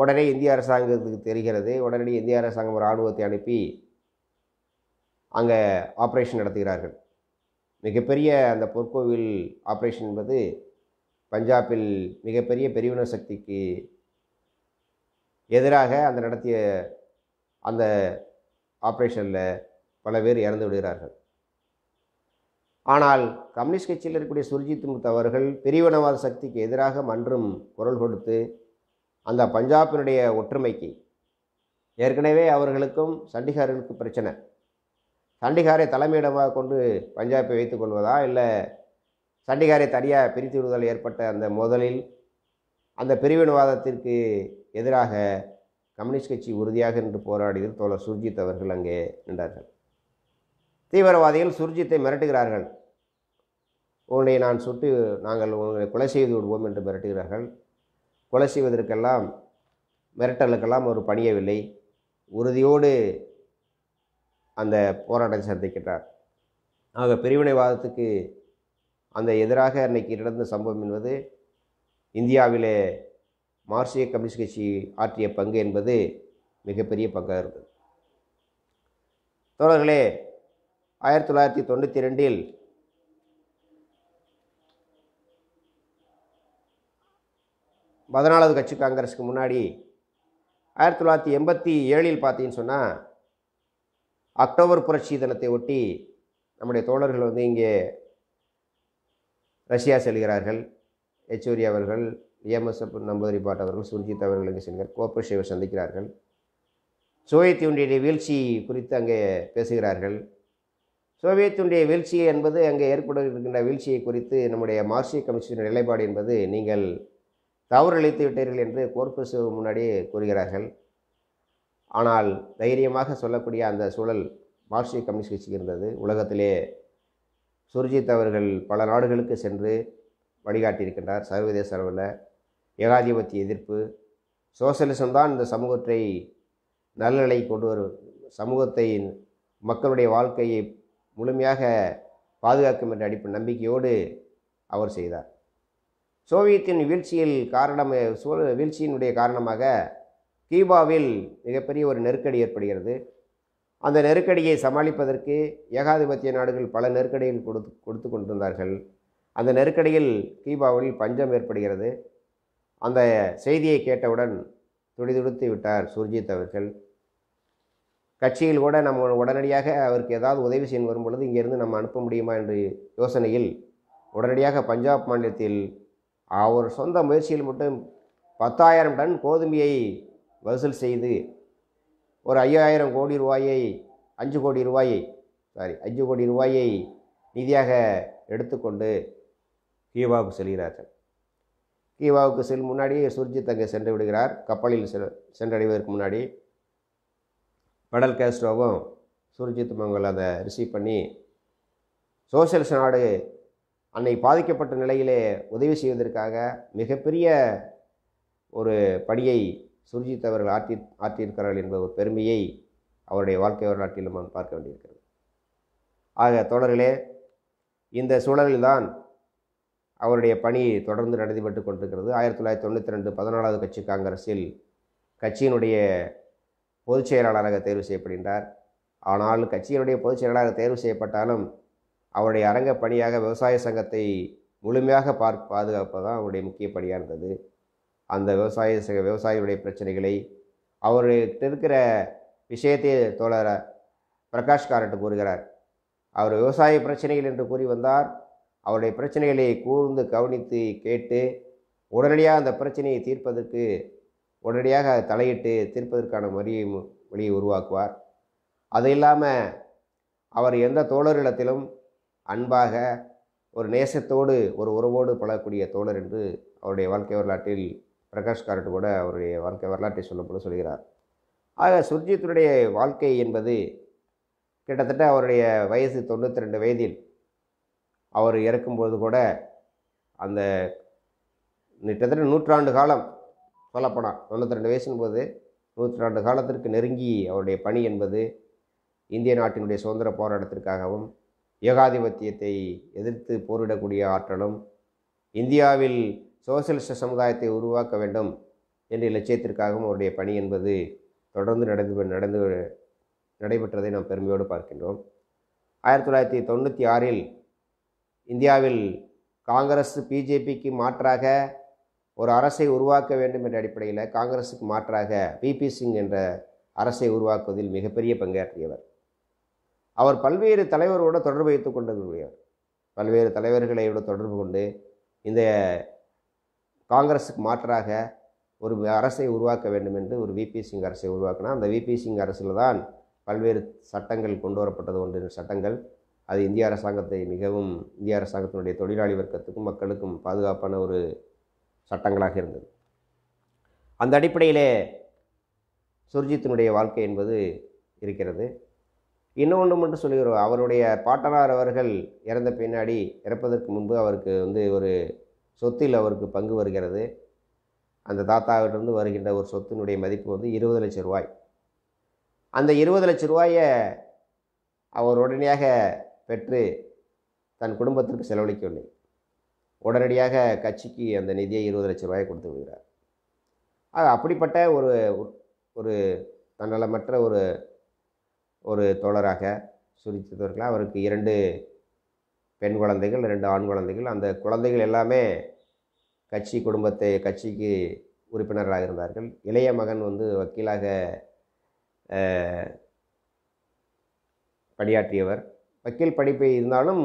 உடனே இந்திய அரசாங்கத்துக்கு தெரிகிறது உடனடி இந்திய அரசாங்கம் இராணுவத்தை அனுப்பி அங்கே ஆப்ரேஷன் நடத்துகிறார்கள் மிகப்பெரிய அந்த பொற்கோவில் ஆப்ரேஷன் என்பது பஞ்சாபில் மிகப்பெரிய பெரிவின சக்திக்கு எதிராக அந்த நடத்திய அந்த ஆப்ரேஷனில் பல பேர் இறந்து விடுகிறார்கள் ஆனால் கம்யூனிஸ்ட் கட்சியில் இருக்கக்கூடிய சுர்ஜித் முத் அவர்கள் பிரிவினவாத சக்திக்கு எதிராக மன்றும் குரல் கொடுத்து அந்த பஞ்சாபினுடைய ஒற்றுமைக்கு ஏற்கனவே அவர்களுக்கும் சண்டிகார்களுக்கு பிரச்சனை சண்டிகாரை தலைமையிடமாக கொண்டு பஞ்சாபை வைத்துக் கொள்வதா இல்லை சண்டிகாரை தனியாக பிரித்து விடுதல் ஏற்பட்ட அந்த மோதலில் அந்த பிரிவினவாதத்திற்கு எதிராக கம்யூனிஸ்ட் கட்சி உறுதியாக நின்று போராடியதில் தோழர் சுர்ஜித் அவர்கள் அங்கே நின்றார்கள் தீவிரவாதிகள் சுர்ஜித்தை மிரட்டுகிறார்கள் உன்னை நான் சுட்டு நாங்கள் உங்களை கொலை செய்து விடுவோம் என்று மிரட்டுகிறார்கள் கொலை செய்வதற்கெல்லாம் மிரட்டலுக்கெல்லாம் ஒரு பணியவில்லை உறுதியோடு அந்த போராட்டம் சந்திக்கின்றார் ஆக பிரிவினைவாதத்துக்கு அந்த எதிராக அன்னைக்கு நடந்த சம்பவம் என்பது இந்தியாவிலே மார்க்சிய கம்யூனிஸ்ட் கட்சி ஆற்றிய பங்கு என்பது மிகப்பெரிய பங்காக இருந்தது தோழர்களே ஆயிரத்தி தொள்ளாயிரத்தி தொண்ணூற்றி ரெண்டில் பதினாலாவது கட்சி காங்கிரஸுக்கு முன்னாடி ஆயிரத்தி தொள்ளாயிரத்தி எண்பத்தி ஏழில் பார்த்தீங்கன்னு சொன்னால் அக்டோபர் புரட்சி தினத்தை ஒட்டி நம்முடைய தோழர்கள் வந்து இங்கே ரஷ்யா செல்கிறார்கள் எச்சூரி அவர்கள் ஏமஸ் நம்பூதிரி பாட் அவர்கள் சுர்ஜித் அவர்கள் இங்கே செல்கிறார் கோபஷேவை சந்திக்கிறார்கள் சோவியத் யூனியனுடைய வீழ்ச்சி குறித்து அங்கே பேசுகிறார்கள் சோவியத் யூனிய வீழ்ச்சி என்பது அங்கே ஏற்படுகின்ற இருக்கின்ற வீழ்ச்சியை குறித்து நம்முடைய மார்க்சிய கமிஷனின் நிலைப்பாடு என்பது நீங்கள் தவறளித்து விட்டீர்கள் என்று கோர்பசேவ் முன்னாடியே கூறுகிறார்கள் ஆனால் தைரியமாக சொல்லக்கூடிய அந்த சூழல் மார்க்சிய கம்யூனிஸ்ட் கட்சிக்கு இருந்தது உலகத்திலே சுர்ஜித் அவர்கள் பல நாடுகளுக்கு சென்று வழிகாட்டியிருக்கின்றார் சர்வதேச அளவில் ஏகாதிபத்திய எதிர்ப்பு சோசலிசம் தான் இந்த சமூகத்தை நல்லநிலை கொண்டு வரும் சமூகத்தை மக்களுடைய வாழ்க்கையை முழுமையாக பாதுகாக்கும் என்ற அடிப்பு நம்பிக்கையோடு அவர் செய்தார் சோவியத்தின் வீழ்ச்சியில் காரணம் சோ வீழ்ச்சியினுடைய காரணமாக கியூபாவில் மிகப்பெரிய ஒரு நெருக்கடி ஏற்படுகிறது அந்த நெருக்கடியை சமாளிப்பதற்கு ஏகாதிபத்திய நாடுகள் பல நெருக்கடியில் கொடுத்து கொடுத்து கொண்டிருந்தார்கள் அந்த நெருக்கடியில் கியூபாவில் பஞ்சம் ஏற்படுகிறது அந்த செய்தியை கேட்டவுடன் துடிதுடித்து விட்டார் சுர்ஜித் அவர்கள் கட்சியில் கூட நம்ம உடனடியாக அவருக்கு ஏதாவது உதவி செய்ய வரும் பொழுது இங்கேருந்து நம்ம அனுப்ப முடியுமா என்று யோசனையில் உடனடியாக பஞ்சாப் மாநிலத்தில் அவர் சொந்த முயற்சியில் மட்டும் பத்தாயிரம் டன் கோதுமையை வசூல் செய்து ஒரு ஐயாயிரம் கோடி ரூபாயை அஞ்சு கோடி ரூபாயை சாரி அஞ்சு கோடி ரூபாயை நிதியாக எடுத்துக்கொண்டு கீவாவுக்கு செல்கிறார்கள் ஈவாவுக்கு செல் முன்னாடியே சுர்ஜித் அங்கே சென்று விடுகிறார் கப்பலில் சென்றடைவதற்கு முன்னாடி படல் கேஸ்ட்ரோவும் சுர்ஜித் மங்கள் அதை ரிசீவ் பண்ணி சோசியலிச நாடு அன்னை பாதிக்கப்பட்ட நிலையிலே உதவி செய்வதற்காக மிகப்பெரிய ஒரு பணியை சுர்ஜித் அவர்கள் ஆற்றி ஆற்றியிருக்கிறார்கள் என்ற ஒரு பெருமையை அவருடைய வாழ்க்கை வரலாற்றிலும் பார்க்க வேண்டியிருக்கிறது ஆக தொடரிலே இந்த சூழலில்தான் அவருடைய பணி தொடர்ந்து நடைபெற்று கொண்டிருக்கிறது ஆயிரத்தி தொள்ளாயிரத்தி தொண்ணூற்றி ரெண்டு பதினாலாவது கட்சி காங்கிரஸில் கட்சியினுடைய பொதுச் செயலாளராக தேர்வு செய்யப்படுகின்றார் ஆனால் கட்சியினுடைய பொதுச் செயலாளராக தேர்வு செய்யப்பட்டாலும் அவருடைய அரங்க பணியாக விவசாய சங்கத்தை முழுமையாக பார் பாதுகாப்பது தான் அவருடைய முக்கிய பணியாக இருந்தது அந்த விவசாய சங்க விவசாயிகளுடைய பிரச்சனைகளை அவர்கிட்ட இருக்கிற விஷயத்தை தோழர பிரகாஷ் காரட்டு கூறுகிறார் அவர் விவசாய பிரச்சனைகள் என்று கூறி வந்தார் அவருடைய பிரச்சனைகளை கூர்ந்து கவனித்து கேட்டு உடனடியாக அந்த பிரச்சனையை தீர்ப்பதற்கு உடனடியாக தலையிட்டு தீர்ப்பதற்கான வழியை வழியை உருவாக்குவார் அது இல்லாமல் அவர் எந்த தோழரிடத்திலும் அன்பாக ஒரு நேசத்தோடு ஒரு உறவோடு பழகக்கூடிய தோழர் என்று அவருடைய வாழ்க்கை வரலாற்றில் பிரகாஷ் காரட் கூட அவருடைய வாழ்க்கை வரலாற்றை சொல்லும்போது சொல்கிறார் ஆக சுர்ஜித்துடைய வாழ்க்கை என்பது கிட்டத்தட்ட அவருடைய வயசு தொண்ணூற்றி ரெண்டு வயதில் அவர் இறக்கும்போது கூட அந்த கிட்டத்தட்ட நூற்றாண்டு காலம் சொல்லப்போனால் தொண்ணூற்றி ரெண்டு வயசுன்னு போது நூற்றாண்டு காலத்திற்கு நெருங்கி அவருடைய பணி என்பது இந்திய நாட்டினுடைய சுதந்திர போராட்டத்திற்காகவும் ஏகாதிபத்தியத்தை எதிர்த்து போரிடக்கூடிய ஆற்றலும் இந்தியாவில் சோசியலிச சமுதாயத்தை உருவாக்க வேண்டும் என்ற இலட்சியத்திற்காகவும் அவருடைய பணி என்பது தொடர்ந்து நடந்து நடந்து நடைபெற்றதை நாம் பெருமையோடு பார்க்கின்றோம் ஆயிரத்தி தொள்ளாயிரத்தி தொண்ணூற்றி ஆறில் இந்தியாவில் காங்கிரஸ் பிஜேபிக்கு மாற்றாக ஒரு அரசை உருவாக்க வேண்டும் என்ற அடிப்படையில் காங்கிரஸுக்கு மாற்றாக பிபி சிங் என்ற அரசை உருவாக்குவதில் மிகப்பெரிய பங்காற்றியவர் அவர் பல்வேறு தலைவரோடு தொடர்பு வைத்துக் கொண்டிருக்கிறவர் பல்வேறு தலைவர்களையோடு தொடர்பு கொண்டு இந்த காங்கிரஸுக்கு மாற்றாக ஒரு அரசை உருவாக்க வேண்டும் என்று ஒரு விபி சிங் அரசை உருவாக்கினார் அந்த விபி சிங் அரசில் தான் பல்வேறு சட்டங்கள் கொண்டு வரப்பட்டது ஒன்றின் சட்டங்கள் அது இந்திய அரசாங்கத்தை மிகவும் இந்திய அரசாங்கத்தினுடைய தொழிலாளி வர்க்கத்துக்கும் மக்களுக்கும் பாதுகாப்பான ஒரு சட்டங்களாக இருந்தது அந்த அடிப்படையிலே சுர்ஜித்தினுடைய வாழ்க்கை என்பது இருக்கிறது இன்னொன்று மட்டும் சொல்லுகிறோம் அவருடைய பாட்டனார் அவர்கள் இறந்த பின்னாடி இறப்பதற்கு முன்பு அவருக்கு வந்து ஒரு சொத்தில் அவருக்கு பங்கு வருகிறது அந்த தாத்தாவிட்டிருந்து வருகின்ற ஒரு சொத்தினுடைய மதிப்பு வந்து இருபது லட்சம் ரூபாய் அந்த இருபது லட்ச ரூபாயை அவர் உடனடியாக பெற்று தன் குடும்பத்திற்கு செலவழிக்கவில்லை உடனடியாக கட்சிக்கு அந்த நிதியை இருபது லட்சம் ரூபாயை கொடுத்து விடுகிறார் ஆக அப்படிப்பட்ட ஒரு ஒரு தன்னலமற்ற ஒரு ஒரு தோழராக சுரித்தவர்களாக அவருக்கு இரண்டு பெண் குழந்தைகள் ரெண்டு ஆண் குழந்தைகள் அந்த குழந்தைகள் எல்லாமே கட்சி குடும்பத்தை கட்சிக்கு உறுப்பினராக இருந்தார்கள் இளைய மகன் வந்து வக்கீலாக பணியாற்றியவர் வக்கீல் படிப்பு இருந்தாலும்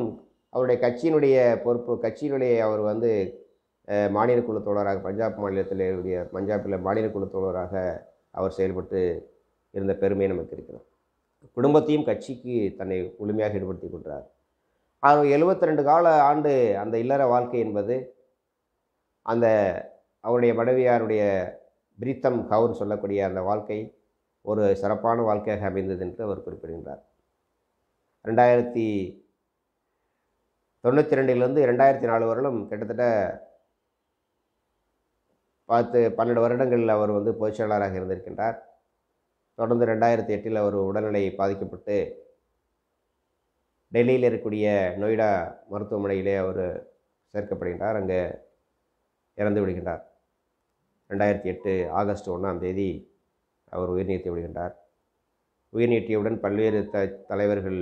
அவருடைய கட்சியினுடைய பொறுப்பு கட்சியினுடைய அவர் வந்து மாநில குழு தோழராக பஞ்சாப் மாநிலத்திலுடைய பஞ்சாபில் மாநில குழு தோழராக அவர் செயல்பட்டு இருந்த பெருமை நமக்கு இருக்கிறார் குடும்பத்தையும் கட்சிக்கு தன்னை முழுமையாக ஈடுபடுத்தி கொண்டார் அவர் எழுபத்தி ரெண்டு கால ஆண்டு அந்த இல்லற வாழ்க்கை என்பது அந்த அவருடைய மனைவியாருடைய பிரித்தம் கவுர் சொல்லக்கூடிய அந்த வாழ்க்கை ஒரு சிறப்பான வாழ்க்கையாக அமைந்தது என்று அவர் குறிப்பிடுகின்றார் ரெண்டாயிரத்தி தொண்ணூற்றி ரெண்டுலேருந்து ரெண்டாயிரத்தி நாலு வருடம் கிட்டத்தட்ட பத்து பன்னெண்டு வருடங்களில் அவர் வந்து பொதுச் செயலாளராக இருந்திருக்கின்றார் தொடர்ந்து ரெண்டாயிரத்தி எட்டில் அவர் உடல்நிலை பாதிக்கப்பட்டு டெல்லியில் இருக்கக்கூடிய நொய்டா மருத்துவமனையிலே அவர் சேர்க்கப்படுகின்றார் அங்கே இறந்து விடுகின்றார் ரெண்டாயிரத்தி எட்டு ஆகஸ்ட் ஒன்றாம் தேதி அவர் உயிர் நீட்டி விடுகின்றார் உயிர் நீட்டியவுடன் பல்வேறு த தலைவர்கள்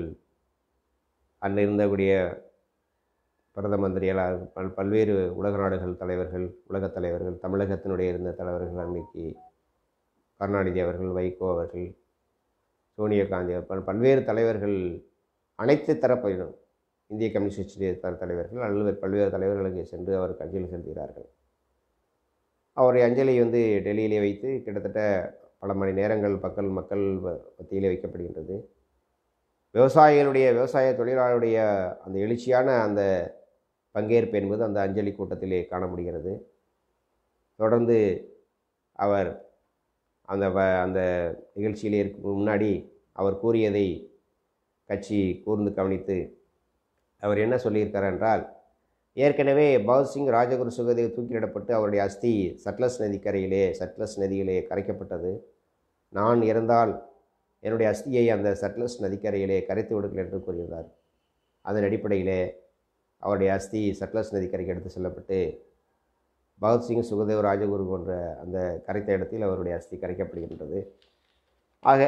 அங்கே இருந்தக்கூடிய பிரதம மந்திரியெல்லாம் பல் பல்வேறு உலக நாடுகள் தலைவர்கள் உலகத் தலைவர்கள் தமிழகத்தினுடைய இருந்த தலைவர்கள் அன்னைக்கு கருணாநிதி அவர்கள் வைகோ அவர்கள் சோனியா காந்தி பல் பல்வேறு தலைவர்கள் அனைத்து தரப்பிலும் இந்திய கம்யூனிஸ்ட் கட்சி தலைவர்கள் அல்லது பல்வேறு தலைவர்களுக்கு சென்று அவருக்கு அஞ்சலி செலுத்துகிறார்கள் அவருடைய அஞ்சலி வந்து டெல்லியிலே வைத்து கிட்டத்தட்ட பல மணி நேரங்கள் பக்கல் மக்கள் மத்தியிலே வைக்கப்படுகின்றது விவசாயிகளுடைய விவசாய தொழிலாளருடைய அந்த எழுச்சியான அந்த பங்கேற்பு என்பது அந்த அஞ்சலி கூட்டத்திலே காண முடிகிறது தொடர்ந்து அவர் அந்த அந்த நிகழ்ச்சியிலே இருக்கும் முன்னாடி அவர் கூறியதை கட்சி கூர்ந்து கவனித்து அவர் என்ன சொல்லியிருக்கார் என்றால் ஏற்கனவே பகத்சிங் ராஜகுரு சுகதேவ் தூக்கிலிடப்பட்டு அவருடைய அஸ்தி சட்லஸ் நதிக்கரையிலே சட்லஸ் நதியிலே கரைக்கப்பட்டது நான் இறந்தால் என்னுடைய அஸ்தியை அந்த சட்லஸ் நதிக்கரையிலே கரைத்து விடுங்கள் என்று கூறியுள்ளார் அதன் அடிப்படையிலே அவருடைய அஸ்தி சட்லஸ் நதிக்கரைக்கு எடுத்து செல்லப்பட்டு பகத்சிங் சுகதேவ் ராஜகுரு போன்ற அந்த கரைத்த இடத்தில் அவருடைய அஸ்தி கரைக்கப்படுகின்றது ஆக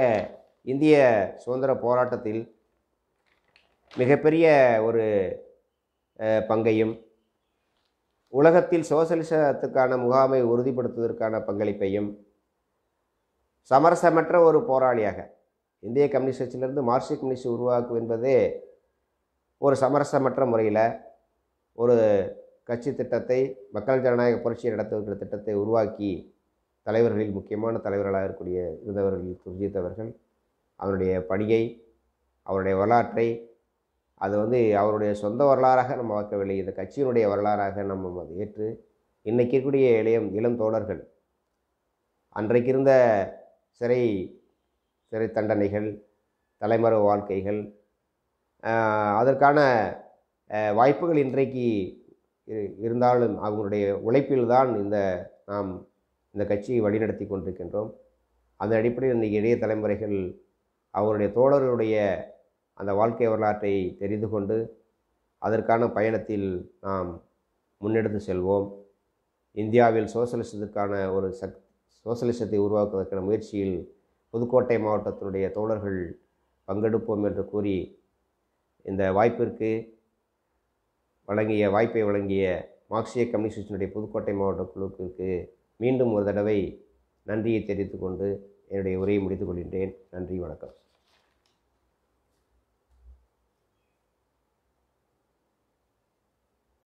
இந்திய சுதந்திர போராட்டத்தில் மிகப்பெரிய ஒரு பங்கையும் உலகத்தில் சோசலிசத்துக்கான முகாமை உறுதிப்படுத்துவதற்கான பங்களிப்பையும் சமரசமற்ற ஒரு போராளியாக இந்திய கம்யூனிஸ்ட் கட்சியிலிருந்து மார்க்சிய கம்யூனிஸ்ட் உருவாக்கும் என்பது ஒரு சமரசமற்ற முறையில் ஒரு கட்சி திட்டத்தை மக்கள் ஜனநாயக புரட்சியை நடத்துகிற திட்டத்தை உருவாக்கி தலைவர்களில் முக்கியமான தலைவர்களாக இருக்கக்கூடிய இருந்தவர்கள் சுர்ஜித் அவர்கள் அவருடைய பணியை அவருடைய வரலாற்றை அது வந்து அவருடைய சொந்த வரலாறாக நம்ம வைக்கவில்லை இந்த கட்சியினுடைய வரலாறாக நம்ம அதை ஏற்று இன்றைக்கு இருக்கக்கூடிய இளையம் இளம் தோழர்கள் அன்றைக்கு இருந்த சிறை சிறை தண்டனைகள் தலைமறை வாழ்க்கைகள் அதற்கான வாய்ப்புகள் இன்றைக்கு இருந்தாலும் அவங்களுடைய உழைப்பில்தான் இந்த நாம் இந்த கட்சியை வழிநடத்தி கொண்டிருக்கின்றோம் அதன் அடிப்படையில் இன்றைக்கு இளைய தலைமுறைகள் அவருடைய தோழர்களுடைய அந்த வாழ்க்கை வரலாற்றை தெரிந்து கொண்டு அதற்கான பயணத்தில் நாம் முன்னெடுத்து செல்வோம் இந்தியாவில் சோசலிசத்துக்கான ஒரு சக் சோசலிசத்தை உருவாக்குவதற்கான முயற்சியில் புதுக்கோட்டை மாவட்டத்தினுடைய தோழர்கள் பங்கெடுப்போம் என்று கூறி இந்த வாய்ப்பிற்கு வழங்கிய வாய்ப்பை வழங்கிய மார்க்சிய கம்யூனிஸ்டினுடைய புதுக்கோட்டை மாவட்ட குழுக்கிற்கு மீண்டும் ஒரு தடவை நன்றியை தெரிவித்துக்கொண்டு என்னுடைய உரையை முடித்துக் கொள்கின்றேன் நன்றி வணக்கம்